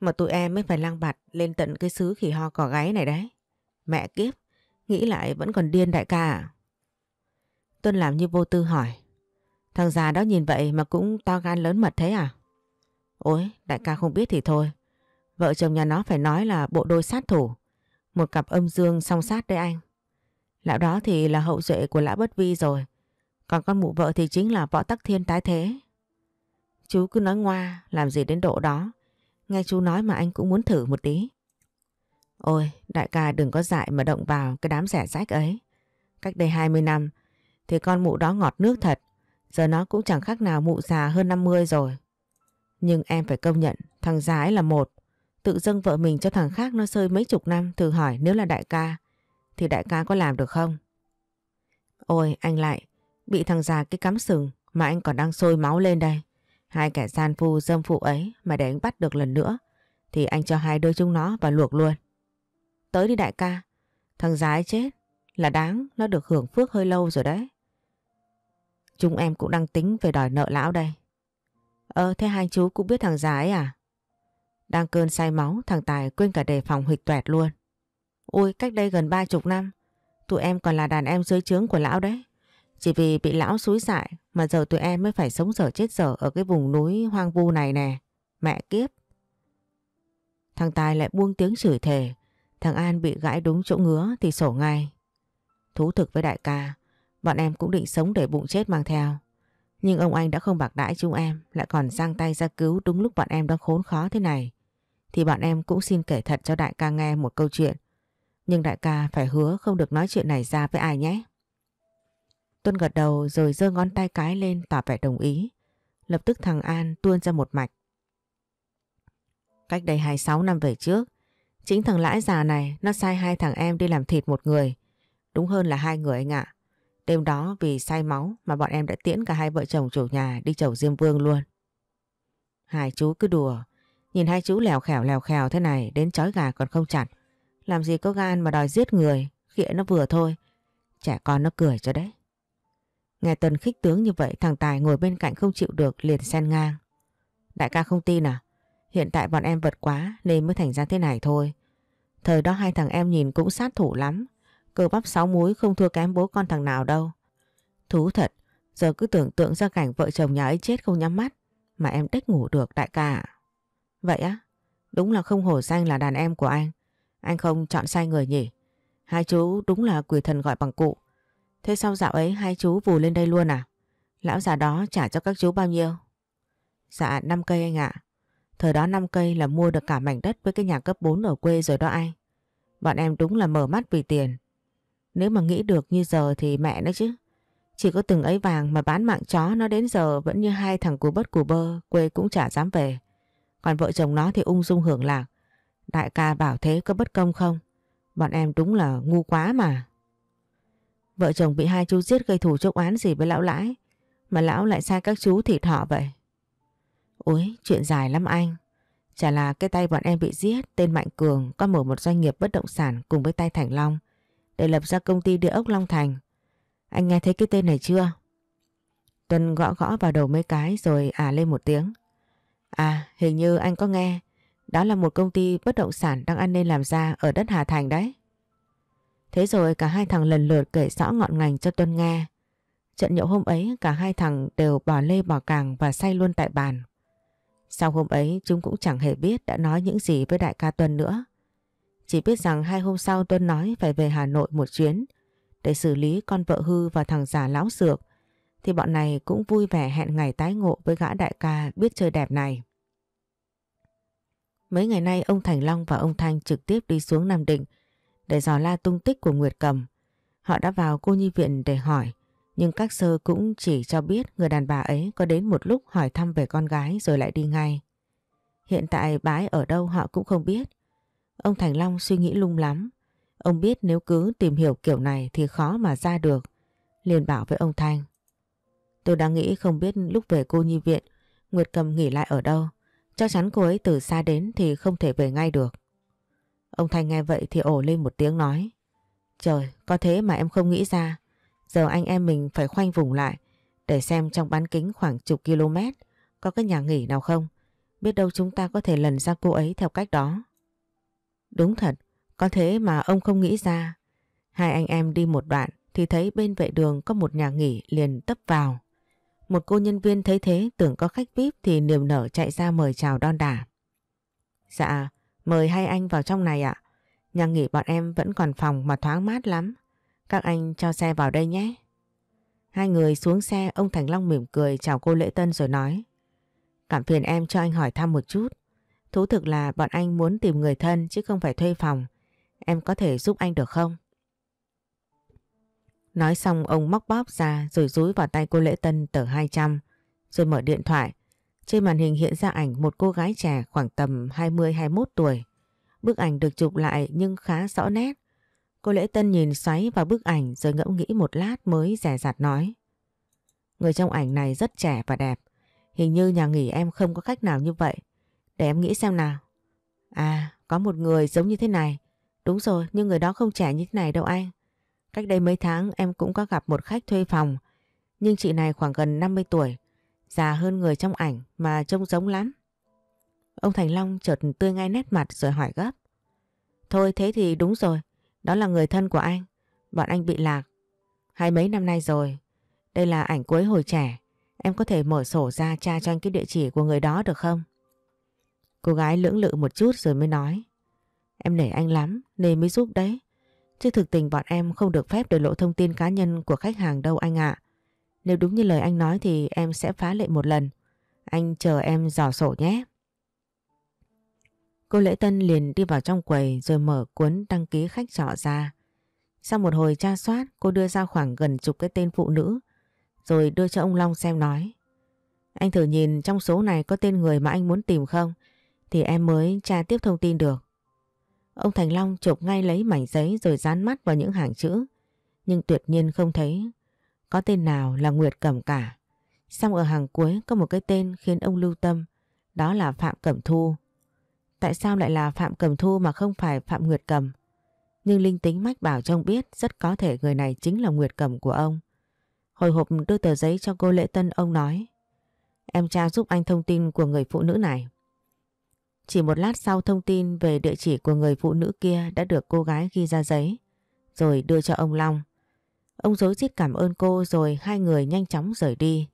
mà tụi em mới phải lang bạt lên tận cái xứ khỉ ho cỏ gáy này đấy. Mẹ kiếp, nghĩ lại vẫn còn điên đại ca à? Tuân làm như vô tư hỏi. Thằng già đó nhìn vậy mà cũng to gan lớn mật thế à? Ôi, đại ca không biết thì thôi. Vợ chồng nhà nó phải nói là bộ đôi sát thủ. Một cặp âm dương song sát đấy anh. Lão đó thì là hậu duệ của lão bất vi rồi. Còn con mụ vợ thì chính là võ tắc thiên tái thế. Chú cứ nói ngoa, làm gì đến độ đó. Nghe chú nói mà anh cũng muốn thử một tí. Ôi, đại ca đừng có dại mà động vào cái đám rẻ rách ấy. Cách đây 20 năm thì con mụ đó ngọt nước thật. Giờ nó cũng chẳng khác nào mụ già hơn 50 rồi. Nhưng em phải công nhận thằng già ấy là một. Tự dâng vợ mình cho thằng khác nó sơi mấy chục năm thử hỏi nếu là đại ca thì đại ca có làm được không? Ôi anh lại bị thằng già cái cắm sừng mà anh còn đang sôi máu lên đây. Hai kẻ gian phu dâm phụ ấy mà để anh bắt được lần nữa thì anh cho hai đôi chúng nó vào luộc luôn. Tới đi đại ca, thằng giái chết là đáng nó được hưởng phước hơi lâu rồi đấy. Chúng em cũng đang tính về đòi nợ lão đây. Ờ thế hai chú cũng biết thằng giái à? Đang cơn say máu thằng Tài quên cả đề phòng hịch tuẹt luôn. Ôi cách đây gần ba chục năm, tụi em còn là đàn em dưới trướng của lão đấy. Chỉ vì bị lão xúi dại mà giờ tụi em mới phải sống dở chết dở ở cái vùng núi hoang vu này nè. Mẹ kiếp. Thằng Tài lại buông tiếng chửi thề. Thằng An bị gãi đúng chỗ ngứa thì sổ ngay. Thú thực với đại ca, bọn em cũng định sống để bụng chết mang theo. Nhưng ông anh đã không bạc đãi chúng em, lại còn giang tay ra cứu đúng lúc bọn em đang khốn khó thế này. Thì bọn em cũng xin kể thật cho đại ca nghe một câu chuyện. Nhưng đại ca phải hứa không được nói chuyện này ra với ai nhé. Tuân gật đầu rồi giơ ngón tay cái lên tỏ vẻ đồng ý. Lập tức thằng An tuôn ra một mạch. Cách đây 26 năm về trước, chính thằng lãi già này nó sai hai thằng em đi làm thịt một người. Đúng hơn là hai người anh ạ. Đêm đó vì say máu mà bọn em đã tiễn cả hai vợ chồng chủ nhà đi chầu Diêm Vương luôn. Hai chú cứ đùa, nhìn hai chú lèo khèo lèo khèo thế này đến chói gà còn không chặt. Làm gì có gan mà đòi giết người, khịa nó vừa thôi. Trẻ con nó cười cho đấy. Nghe Tân khích tướng như vậy thằng Tài ngồi bên cạnh không chịu được liền sen ngang. Đại ca không tin à? Hiện tại bọn em vật quá nên mới thành ra thế này thôi. Thời đó hai thằng em nhìn cũng sát thủ lắm. Cơ bắp sáu múi không thua kém bố con thằng nào đâu. Thú thật, giờ cứ tưởng tượng ra cảnh vợ chồng nhà ấy chết không nhắm mắt. Mà em đếch ngủ được đại ca Vậy á, đúng là không hổ danh là đàn em của anh. Anh không chọn sai người nhỉ. Hai chú đúng là quỷ thần gọi bằng cụ. Thế sau dạo ấy hai chú vù lên đây luôn à? Lão già đó trả cho các chú bao nhiêu? Dạ 5 cây anh ạ. Thời đó 5 cây là mua được cả mảnh đất với cái nhà cấp 4 ở quê rồi đó anh. Bọn em đúng là mở mắt vì tiền. Nếu mà nghĩ được như giờ thì mẹ nó chứ. Chỉ có từng ấy vàng mà bán mạng chó nó đến giờ vẫn như hai thằng cú bất cú bơ quê cũng chả dám về. Còn vợ chồng nó thì ung dung hưởng lạc. Đại ca bảo thế có bất công không? Bọn em đúng là ngu quá mà. Vợ chồng bị hai chú giết gây thủ chốc oán gì với lão lãi Mà lão lại sai các chú thịt họ vậy Úi chuyện dài lắm anh Chả là cái tay bọn em bị giết Tên Mạnh Cường có mở một doanh nghiệp bất động sản Cùng với tay Thành Long Để lập ra công ty địa ốc Long Thành Anh nghe thấy cái tên này chưa Tuân gõ gõ vào đầu mấy cái Rồi à lên một tiếng À hình như anh có nghe Đó là một công ty bất động sản đang ăn nên làm ra Ở đất Hà Thành đấy Thế rồi cả hai thằng lần lượt kể rõ ngọn ngành cho Tuân nghe. Trận nhậu hôm ấy cả hai thằng đều bỏ lê bỏ càng và say luôn tại bàn. Sau hôm ấy chúng cũng chẳng hề biết đã nói những gì với đại ca Tuân nữa. Chỉ biết rằng hai hôm sau Tuân nói phải về Hà Nội một chuyến để xử lý con vợ hư và thằng già lão sược thì bọn này cũng vui vẻ hẹn ngày tái ngộ với gã đại ca biết chơi đẹp này. Mấy ngày nay ông Thành Long và ông Thanh trực tiếp đi xuống Nam Định để dò la tung tích của Nguyệt Cầm. Họ đã vào cô nhi viện để hỏi, nhưng các sơ cũng chỉ cho biết người đàn bà ấy có đến một lúc hỏi thăm về con gái rồi lại đi ngay. Hiện tại bà ấy ở đâu họ cũng không biết. Ông Thành Long suy nghĩ lung lắm. Ông biết nếu cứ tìm hiểu kiểu này thì khó mà ra được. Liền bảo với ông Thanh. Tôi đang nghĩ không biết lúc về cô nhi viện, Nguyệt Cầm nghỉ lại ở đâu. Chắc chắn cô ấy từ xa đến thì không thể về ngay được. Ông Thanh nghe vậy thì ổ lên một tiếng nói. Trời, có thế mà em không nghĩ ra. Giờ anh em mình phải khoanh vùng lại để xem trong bán kính khoảng chục km có cái nhà nghỉ nào không. Biết đâu chúng ta có thể lần ra cô ấy theo cách đó. Đúng thật, có thế mà ông không nghĩ ra. Hai anh em đi một đoạn thì thấy bên vệ đường có một nhà nghỉ liền tấp vào. Một cô nhân viên thấy thế tưởng có khách VIP thì niềm nở chạy ra mời chào đon đả. Dạ, Mời hai anh vào trong này ạ. À? Nhà nghỉ bọn em vẫn còn phòng mà thoáng mát lắm. Các anh cho xe vào đây nhé. Hai người xuống xe ông Thành Long mỉm cười chào cô Lễ Tân rồi nói. Cảm phiền em cho anh hỏi thăm một chút. Thú thực là bọn anh muốn tìm người thân chứ không phải thuê phòng. Em có thể giúp anh được không? Nói xong ông móc bóp ra rồi rúi vào tay cô Lễ Tân tờ 200 rồi mở điện thoại trên màn hình hiện ra ảnh một cô gái trẻ khoảng tầm 20-21 tuổi. Bức ảnh được chụp lại nhưng khá rõ nét. Cô lễ tân nhìn xoáy vào bức ảnh rồi ngẫm nghĩ một lát mới rẻ rạt nói. Người trong ảnh này rất trẻ và đẹp. Hình như nhà nghỉ em không có cách nào như vậy. Để em nghĩ xem nào. À, có một người giống như thế này. Đúng rồi, nhưng người đó không trẻ như thế này đâu anh. Cách đây mấy tháng em cũng có gặp một khách thuê phòng. Nhưng chị này khoảng gần 50 tuổi. Già hơn người trong ảnh mà trông giống lắm. Ông Thành Long chợt tươi ngay nét mặt rồi hỏi gấp. Thôi thế thì đúng rồi, đó là người thân của anh. Bọn anh bị lạc. Hai mấy năm nay rồi. Đây là ảnh cuối hồi trẻ. Em có thể mở sổ ra tra cho anh cái địa chỉ của người đó được không? Cô gái lưỡng lự một chút rồi mới nói. Em nể anh lắm nên mới giúp đấy. Chứ thực tình bọn em không được phép để lộ thông tin cá nhân của khách hàng đâu anh ạ. À. Nếu đúng như lời anh nói thì em sẽ phá lệ một lần. Anh chờ em dò sổ nhé. Cô Lễ Tân liền đi vào trong quầy rồi mở cuốn đăng ký khách trọ ra. Sau một hồi tra soát, cô đưa ra khoảng gần chục cái tên phụ nữ, rồi đưa cho ông Long xem nói. Anh thử nhìn trong số này có tên người mà anh muốn tìm không, thì em mới tra tiếp thông tin được. Ông Thành Long chụp ngay lấy mảnh giấy rồi dán mắt vào những hàng chữ, nhưng tuyệt nhiên không thấy có tên nào là Nguyệt Cẩm cả. Xong ở hàng cuối có một cái tên khiến ông lưu tâm, đó là Phạm Cẩm Thu. Tại sao lại là Phạm Cẩm Thu mà không phải Phạm Nguyệt Cẩm? Nhưng linh tính mách bảo trông biết rất có thể người này chính là Nguyệt Cẩm của ông. Hồi hộp đưa tờ giấy cho cô Lễ Tân ông nói. Em tra giúp anh thông tin của người phụ nữ này. Chỉ một lát sau thông tin về địa chỉ của người phụ nữ kia đã được cô gái ghi ra giấy, rồi đưa cho ông Long. Ông dối rít cảm ơn cô rồi hai người nhanh chóng rời đi.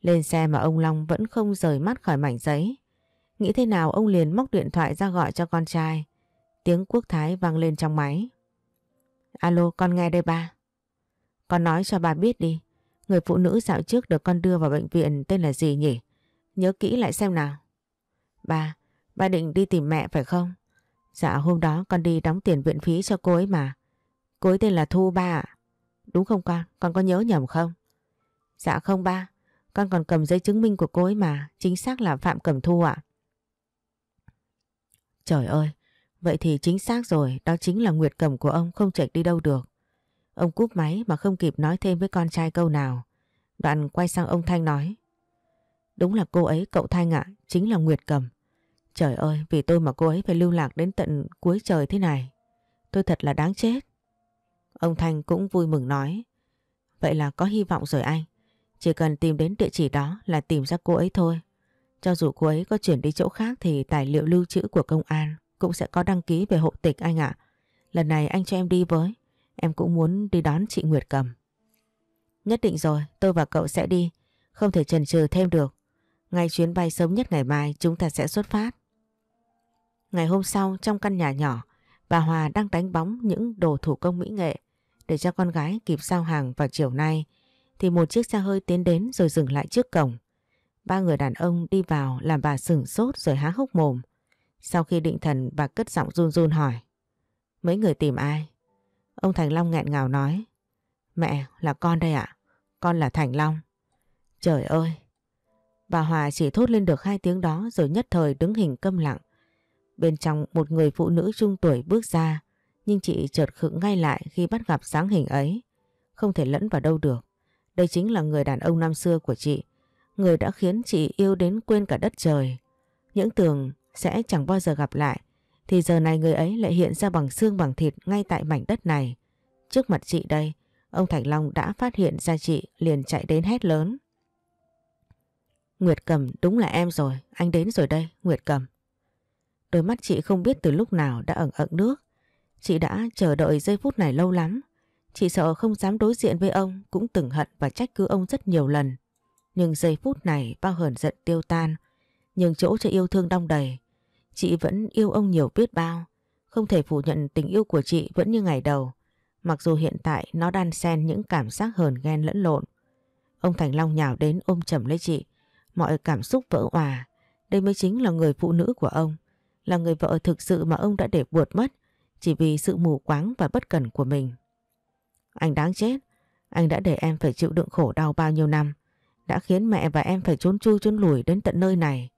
Lên xe mà ông Long vẫn không rời mắt khỏi mảnh giấy. Nghĩ thế nào ông liền móc điện thoại ra gọi cho con trai. Tiếng quốc thái vang lên trong máy. Alo con nghe đây ba. Con nói cho ba biết đi. Người phụ nữ dạo trước được con đưa vào bệnh viện tên là gì nhỉ? Nhớ kỹ lại xem nào. Ba, ba định đi tìm mẹ phải không? Dạ hôm đó con đi đóng tiền viện phí cho cô ấy mà. Cô ấy tên là Thu ba ạ. Đúng không con? Con có nhớ nhầm không? Dạ không ba. Con còn cầm giấy chứng minh của cô ấy mà. Chính xác là Phạm Cẩm Thu ạ. Trời ơi! Vậy thì chính xác rồi. Đó chính là Nguyệt cầm của ông không chạy đi đâu được. Ông cúp máy mà không kịp nói thêm với con trai câu nào. Đoạn quay sang ông Thanh nói. Đúng là cô ấy cậu Thanh ạ. chính là Nguyệt cầm. Trời ơi, vì tôi mà cô ấy phải lưu lạc đến tận cuối trời thế này. Tôi thật là đáng chết. Ông Thanh cũng vui mừng nói. Vậy là có hy vọng rồi anh. Chỉ cần tìm đến địa chỉ đó là tìm ra cô ấy thôi. Cho dù cô ấy có chuyển đi chỗ khác thì tài liệu lưu trữ của công an cũng sẽ có đăng ký về hộ tịch anh ạ. Lần này anh cho em đi với. Em cũng muốn đi đón chị Nguyệt Cầm. Nhất định rồi, tôi và cậu sẽ đi. Không thể chần chừ thêm được. Ngay chuyến bay sớm nhất ngày mai chúng ta sẽ xuất phát. Ngày hôm sau trong căn nhà nhỏ, bà Hòa đang đánh bóng những đồ thủ công mỹ nghệ để cho con gái kịp giao hàng vào chiều nay thì một chiếc xe hơi tiến đến rồi dừng lại trước cổng. Ba người đàn ông đi vào làm bà sửng sốt rồi há hốc mồm. Sau khi định thần bà cất giọng run run hỏi. Mấy người tìm ai? Ông Thành Long nghẹn ngào nói. Mẹ là con đây ạ. Con là Thành Long. Trời ơi! Bà Hòa chỉ thốt lên được hai tiếng đó rồi nhất thời đứng hình câm lặng. Bên trong một người phụ nữ trung tuổi bước ra. Nhưng chị chợt khựng ngay lại khi bắt gặp sáng hình ấy. Không thể lẫn vào đâu được. Đây chính là người đàn ông năm xưa của chị. Người đã khiến chị yêu đến quên cả đất trời. Những tường sẽ chẳng bao giờ gặp lại. Thì giờ này người ấy lại hiện ra bằng xương bằng thịt ngay tại mảnh đất này. Trước mặt chị đây, ông Thành Long đã phát hiện ra chị liền chạy đến hét lớn. Nguyệt Cầm đúng là em rồi, anh đến rồi đây, Nguyệt Cầm. Đôi mắt chị không biết từ lúc nào đã ẩn ẩn nước, Chị đã chờ đợi giây phút này lâu lắm. Chị sợ không dám đối diện với ông, cũng từng hận và trách cứ ông rất nhiều lần. Nhưng giây phút này bao hờn giận tiêu tan, nhường chỗ cho yêu thương đong đầy. Chị vẫn yêu ông nhiều biết bao, không thể phủ nhận tình yêu của chị vẫn như ngày đầu. Mặc dù hiện tại nó đan xen những cảm giác hờn ghen lẫn lộn. Ông Thành Long nhào đến ôm chầm lấy chị, mọi cảm xúc vỡ òa. Đây mới chính là người phụ nữ của ông, là người vợ thực sự mà ông đã để buột mất chỉ vì sự mù quáng và bất cẩn của mình. Anh đáng chết, anh đã để em phải chịu đựng khổ đau bao nhiêu năm, đã khiến mẹ và em phải trốn chui trốn lùi đến tận nơi này.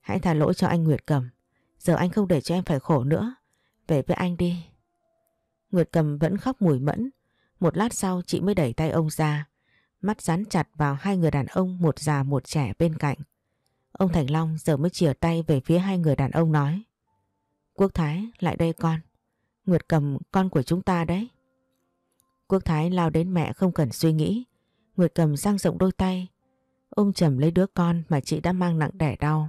Hãy tha lỗi cho anh Nguyệt Cầm, giờ anh không để cho em phải khổ nữa, về với anh đi. Nguyệt Cầm vẫn khóc mùi mẫn, một lát sau chị mới đẩy tay ông ra, mắt dán chặt vào hai người đàn ông một già một trẻ bên cạnh. Ông Thành Long giờ mới chìa tay về phía hai người đàn ông nói Quốc Thái lại đây con Nguyệt cầm con của chúng ta đấy. Quốc Thái lao đến mẹ không cần suy nghĩ. Nguyệt cầm sang rộng đôi tay. Ôm chầm lấy đứa con mà chị đã mang nặng đẻ đau.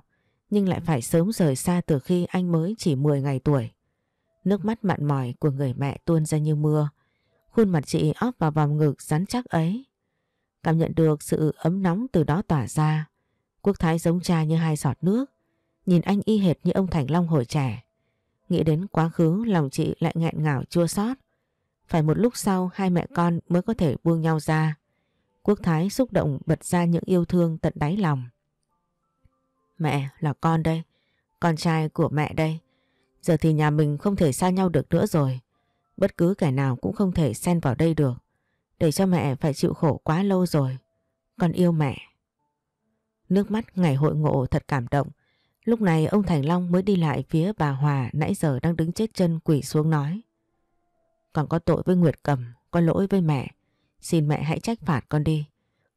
Nhưng lại phải sớm rời xa từ khi anh mới chỉ 10 ngày tuổi. Nước mắt mặn mỏi của người mẹ tuôn ra như mưa. Khuôn mặt chị óp vào vòng ngực rắn chắc ấy. Cảm nhận được sự ấm nóng từ đó tỏa ra. Quốc Thái giống cha như hai giọt nước. Nhìn anh y hệt như ông Thành Long hồi trẻ. Nghĩ đến quá khứ lòng chị lại nghẹn ngào chua xót. Phải một lúc sau hai mẹ con mới có thể buông nhau ra. Quốc Thái xúc động bật ra những yêu thương tận đáy lòng. Mẹ là con đây, con trai của mẹ đây. Giờ thì nhà mình không thể xa nhau được nữa rồi. Bất cứ kẻ nào cũng không thể xen vào đây được. Để cho mẹ phải chịu khổ quá lâu rồi. Con yêu mẹ. Nước mắt ngày hội ngộ thật cảm động. Lúc này ông Thành Long mới đi lại phía bà Hòa nãy giờ đang đứng chết chân quỷ xuống nói. Còn có tội với Nguyệt Cầm, có lỗi với mẹ. Xin mẹ hãy trách phạt con đi.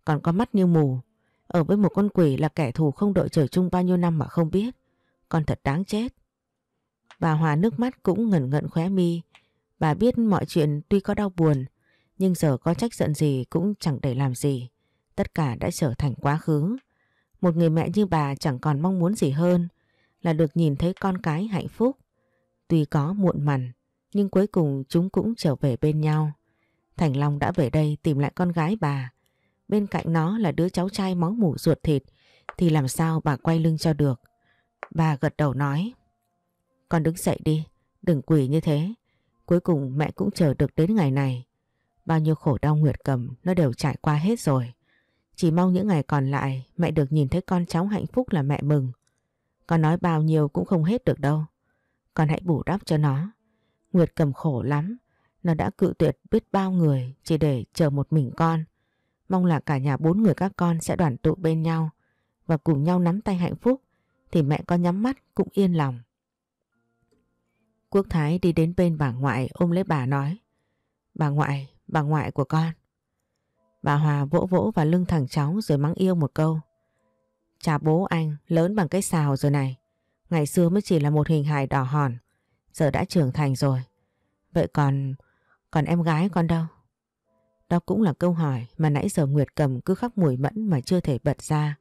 Còn có mắt như mù. Ở với một con quỷ là kẻ thù không đội trời chung bao nhiêu năm mà không biết. Con thật đáng chết. Bà Hòa nước mắt cũng ngẩn ngẩn khóe mi. Bà biết mọi chuyện tuy có đau buồn, nhưng giờ có trách giận gì cũng chẳng để làm gì. Tất cả đã trở thành quá khứ. Một người mẹ như bà chẳng còn mong muốn gì hơn là được nhìn thấy con cái hạnh phúc. Tuy có muộn mằn, nhưng cuối cùng chúng cũng trở về bên nhau. Thành Long đã về đây tìm lại con gái bà. Bên cạnh nó là đứa cháu trai máu mủ ruột thịt, thì làm sao bà quay lưng cho được. Bà gật đầu nói, con đứng dậy đi, đừng quỳ như thế. Cuối cùng mẹ cũng chờ được đến ngày này. Bao nhiêu khổ đau Nguyệt cầm nó đều trải qua hết rồi. Chỉ mong những ngày còn lại mẹ được nhìn thấy con cháu hạnh phúc là mẹ mừng. Con nói bao nhiêu cũng không hết được đâu. Con hãy bù đắp cho nó. Nguyệt cầm khổ lắm. Nó đã cự tuyệt biết bao người chỉ để chờ một mình con. Mong là cả nhà bốn người các con sẽ đoàn tụ bên nhau và cùng nhau nắm tay hạnh phúc thì mẹ con nhắm mắt cũng yên lòng. Quốc Thái đi đến bên bà ngoại ôm lấy bà nói Bà ngoại, bà ngoại của con Bà Hòa vỗ vỗ vào lưng thằng cháu rồi mắng yêu một câu. Chà bố anh, lớn bằng cái xào rồi này. Ngày xưa mới chỉ là một hình hài đỏ hòn, giờ đã trưởng thành rồi. Vậy còn... còn em gái con đâu? Đó cũng là câu hỏi mà nãy giờ Nguyệt cầm cứ khóc mùi mẫn mà chưa thể bật ra.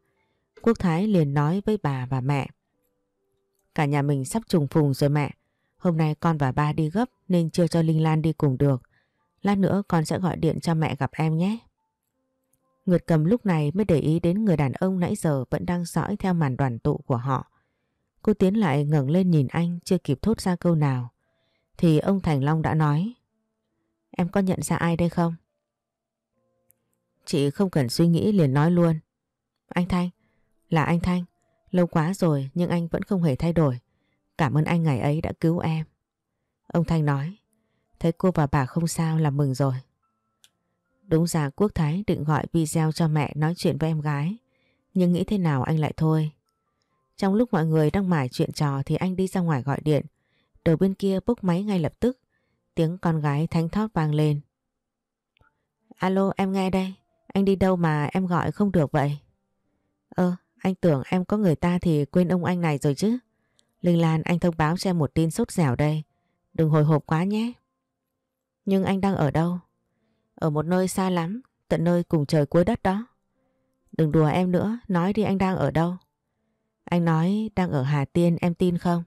Quốc Thái liền nói với bà và mẹ. Cả nhà mình sắp trùng phùng rồi mẹ. Hôm nay con và ba đi gấp nên chưa cho Linh Lan đi cùng được. Lát nữa con sẽ gọi điện cho mẹ gặp em nhé. Nguyệt cầm lúc này mới để ý đến người đàn ông nãy giờ vẫn đang dõi theo màn đoàn tụ của họ. Cô tiến lại ngẩng lên nhìn anh chưa kịp thốt ra câu nào. Thì ông Thành Long đã nói. Em có nhận ra ai đây không? Chị không cần suy nghĩ liền nói luôn. Anh Thanh, là anh Thanh. Lâu quá rồi nhưng anh vẫn không hề thay đổi. Cảm ơn anh ngày ấy đã cứu em. Ông Thanh nói. Thấy cô và bà không sao là mừng rồi. Đúng ra Quốc Thái định gọi video cho mẹ nói chuyện với em gái. Nhưng nghĩ thế nào anh lại thôi. Trong lúc mọi người đang mải chuyện trò thì anh đi ra ngoài gọi điện. Đầu bên kia bốc máy ngay lập tức. Tiếng con gái thanh thoát vang lên. Alo em nghe đây. Anh đi đâu mà em gọi không được vậy? Ơ, anh tưởng em có người ta thì quên ông anh này rồi chứ. Linh Lan anh thông báo cho em một tin sốt dẻo đây. Đừng hồi hộp quá nhé. Nhưng anh đang ở đâu? Ở một nơi xa lắm, tận nơi cùng trời cuối đất đó. Đừng đùa em nữa, nói đi anh đang ở đâu? Anh nói đang ở Hà Tiên, em tin không?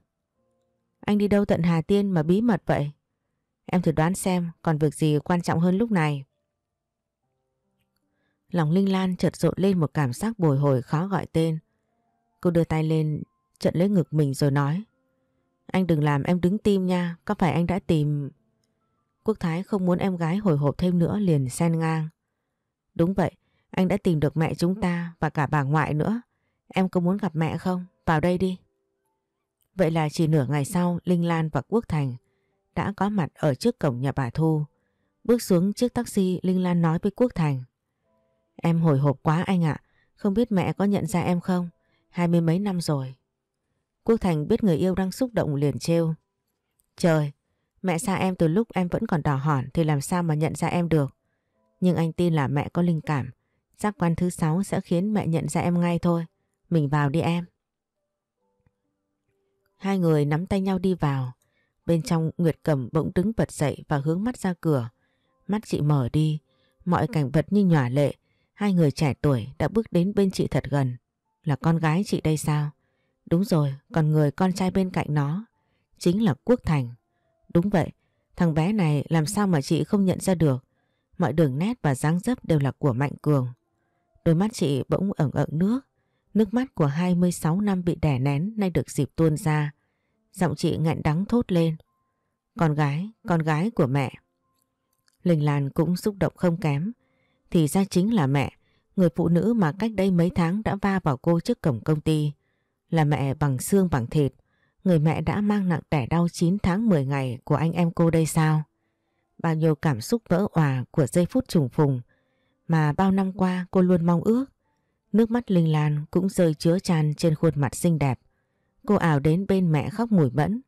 Anh đi đâu tận Hà Tiên mà bí mật vậy? Em thử đoán xem còn việc gì quan trọng hơn lúc này. Lòng Linh Lan chợt rộn lên một cảm giác bồi hồi khó gọi tên. Cô đưa tay lên chận lấy ngực mình rồi nói. Anh đừng làm em đứng tim nha, có phải anh đã tìm... Quốc Thái không muốn em gái hồi hộp thêm nữa liền xen ngang. Đúng vậy, anh đã tìm được mẹ chúng ta và cả bà ngoại nữa. Em có muốn gặp mẹ không? Vào đây đi. Vậy là chỉ nửa ngày sau, Linh Lan và Quốc Thành đã có mặt ở trước cổng nhà bà Thu. Bước xuống chiếc taxi, Linh Lan nói với Quốc Thành. Em hồi hộp quá anh ạ, không biết mẹ có nhận ra em không? Hai mươi mấy năm rồi. Quốc Thành biết người yêu đang xúc động liền trêu. Trời, Mẹ xa em từ lúc em vẫn còn đỏ hỏn thì làm sao mà nhận ra em được. Nhưng anh tin là mẹ có linh cảm. Giác quan thứ sáu sẽ khiến mẹ nhận ra em ngay thôi. Mình vào đi em. Hai người nắm tay nhau đi vào. Bên trong Nguyệt Cầm bỗng đứng bật dậy và hướng mắt ra cửa. Mắt chị mở đi. Mọi cảnh vật như nhỏa lệ. Hai người trẻ tuổi đã bước đến bên chị thật gần. Là con gái chị đây sao? Đúng rồi, còn người con trai bên cạnh nó. Chính là Quốc Thành. Đúng vậy, thằng bé này làm sao mà chị không nhận ra được. Mọi đường nét và dáng dấp đều là của Mạnh Cường. Đôi mắt chị bỗng ẩn ẩn nước. Nước mắt của 26 năm bị đẻ nén nay được dịp tuôn ra. Giọng chị ngạn đắng thốt lên. Con gái, con gái của mẹ. Linh Lan cũng xúc động không kém. Thì ra chính là mẹ, người phụ nữ mà cách đây mấy tháng đã va vào cô trước cổng công ty. Là mẹ bằng xương bằng thịt. Người mẹ đã mang nặng đẻ đau 9 tháng 10 ngày của anh em cô đây sao? Bao nhiêu cảm xúc vỡ òa của giây phút trùng phùng mà bao năm qua cô luôn mong ước. Nước mắt linh lan cũng rơi chứa tràn trên khuôn mặt xinh đẹp. Cô ảo đến bên mẹ khóc mùi mẫn.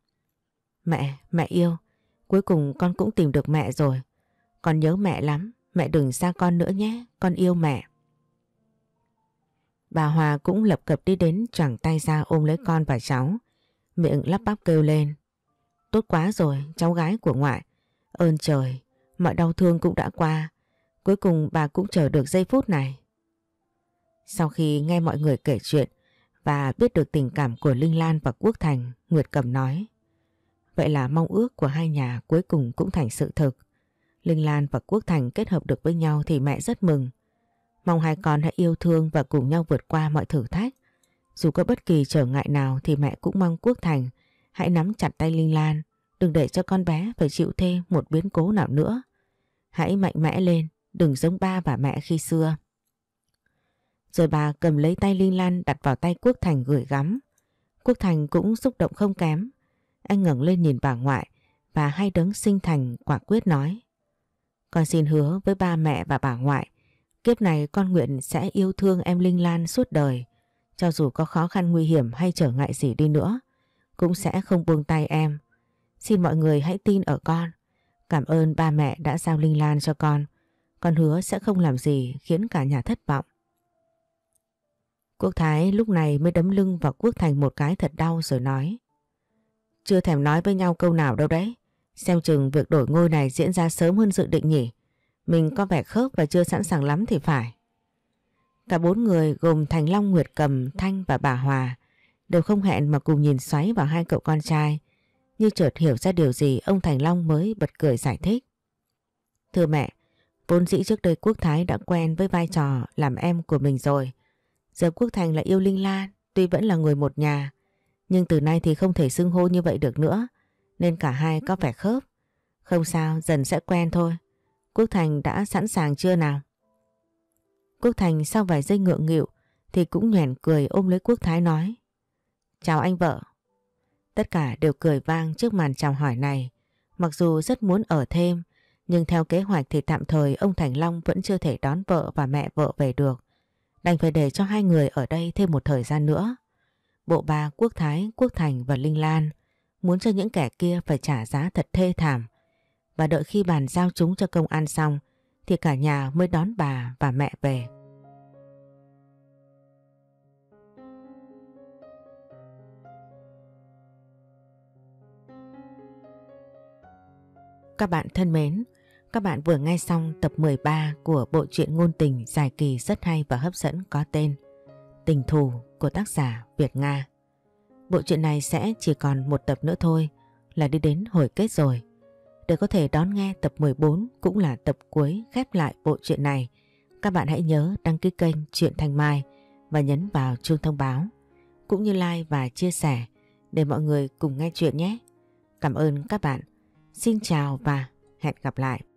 Mẹ, mẹ yêu, cuối cùng con cũng tìm được mẹ rồi. Con nhớ mẹ lắm, mẹ đừng xa con nữa nhé, con yêu mẹ. Bà Hòa cũng lập cập đi đến chẳng tay ra ôm lấy con và cháu miệng lắp bắp kêu lên. Tốt quá rồi, cháu gái của ngoại. Ơn trời, mọi đau thương cũng đã qua. Cuối cùng bà cũng chờ được giây phút này. Sau khi nghe mọi người kể chuyện và biết được tình cảm của Linh Lan và Quốc Thành, Nguyệt Cầm nói. Vậy là mong ước của hai nhà cuối cùng cũng thành sự thực. Linh Lan và Quốc Thành kết hợp được với nhau thì mẹ rất mừng. Mong hai con hãy yêu thương và cùng nhau vượt qua mọi thử thách. Dù có bất kỳ trở ngại nào thì mẹ cũng mong Quốc Thành hãy nắm chặt tay Linh Lan, đừng để cho con bé phải chịu thêm một biến cố nào nữa. Hãy mạnh mẽ lên, đừng giống ba và mẹ khi xưa. Rồi bà cầm lấy tay Linh Lan đặt vào tay Quốc Thành gửi gắm. Quốc Thành cũng xúc động không kém. Anh ngẩng lên nhìn bà ngoại và hai đấng sinh thành quả quyết nói. Con xin hứa với ba mẹ và bà ngoại, kiếp này con nguyện sẽ yêu thương em Linh Lan suốt đời. Cho dù có khó khăn nguy hiểm hay trở ngại gì đi nữa, cũng sẽ không buông tay em. Xin mọi người hãy tin ở con. Cảm ơn ba mẹ đã giao Linh Lan cho con. Con hứa sẽ không làm gì khiến cả nhà thất vọng. Quốc Thái lúc này mới đấm lưng vào Quốc Thành một cái thật đau rồi nói. Chưa thèm nói với nhau câu nào đâu đấy. Xem chừng việc đổi ngôi này diễn ra sớm hơn dự định nhỉ. Mình có vẻ khớp và chưa sẵn sàng lắm thì phải. Cả bốn người gồm Thành Long, Nguyệt Cầm, Thanh và bà Hòa đều không hẹn mà cùng nhìn xoáy vào hai cậu con trai. Như chợt hiểu ra điều gì ông Thành Long mới bật cười giải thích. Thưa mẹ, vốn dĩ trước đây Quốc Thái đã quen với vai trò làm em của mình rồi. Giờ Quốc Thành lại yêu Linh Lan, tuy vẫn là người một nhà, nhưng từ nay thì không thể xưng hô như vậy được nữa, nên cả hai có vẻ khớp. Không sao, dần sẽ quen thôi. Quốc Thành đã sẵn sàng chưa nào? Quốc Thành sau vài giây ngượng nghịu thì cũng nhoẻn cười ôm lấy Quốc Thái nói. Chào anh vợ. Tất cả đều cười vang trước màn chào hỏi này. Mặc dù rất muốn ở thêm, nhưng theo kế hoạch thì tạm thời ông Thành Long vẫn chưa thể đón vợ và mẹ vợ về được. Đành phải để cho hai người ở đây thêm một thời gian nữa. Bộ ba Quốc Thái, Quốc Thành và Linh Lan muốn cho những kẻ kia phải trả giá thật thê thảm. Và đợi khi bàn giao chúng cho công an xong thì cả nhà mới đón bà và mẹ về. Các bạn thân mến, các bạn vừa nghe xong tập 13 của bộ truyện ngôn tình dài kỳ rất hay và hấp dẫn có tên Tình thù của tác giả Việt Nga. Bộ truyện này sẽ chỉ còn một tập nữa thôi là đi đến hồi kết rồi. Để có thể đón nghe tập 14 cũng là tập cuối khép lại bộ truyện này. Các bạn hãy nhớ đăng ký kênh Truyện Thanh Mai và nhấn vào chuông thông báo, cũng như like và chia sẻ để mọi người cùng nghe chuyện nhé. Cảm ơn các bạn. Xin chào và hẹn gặp lại.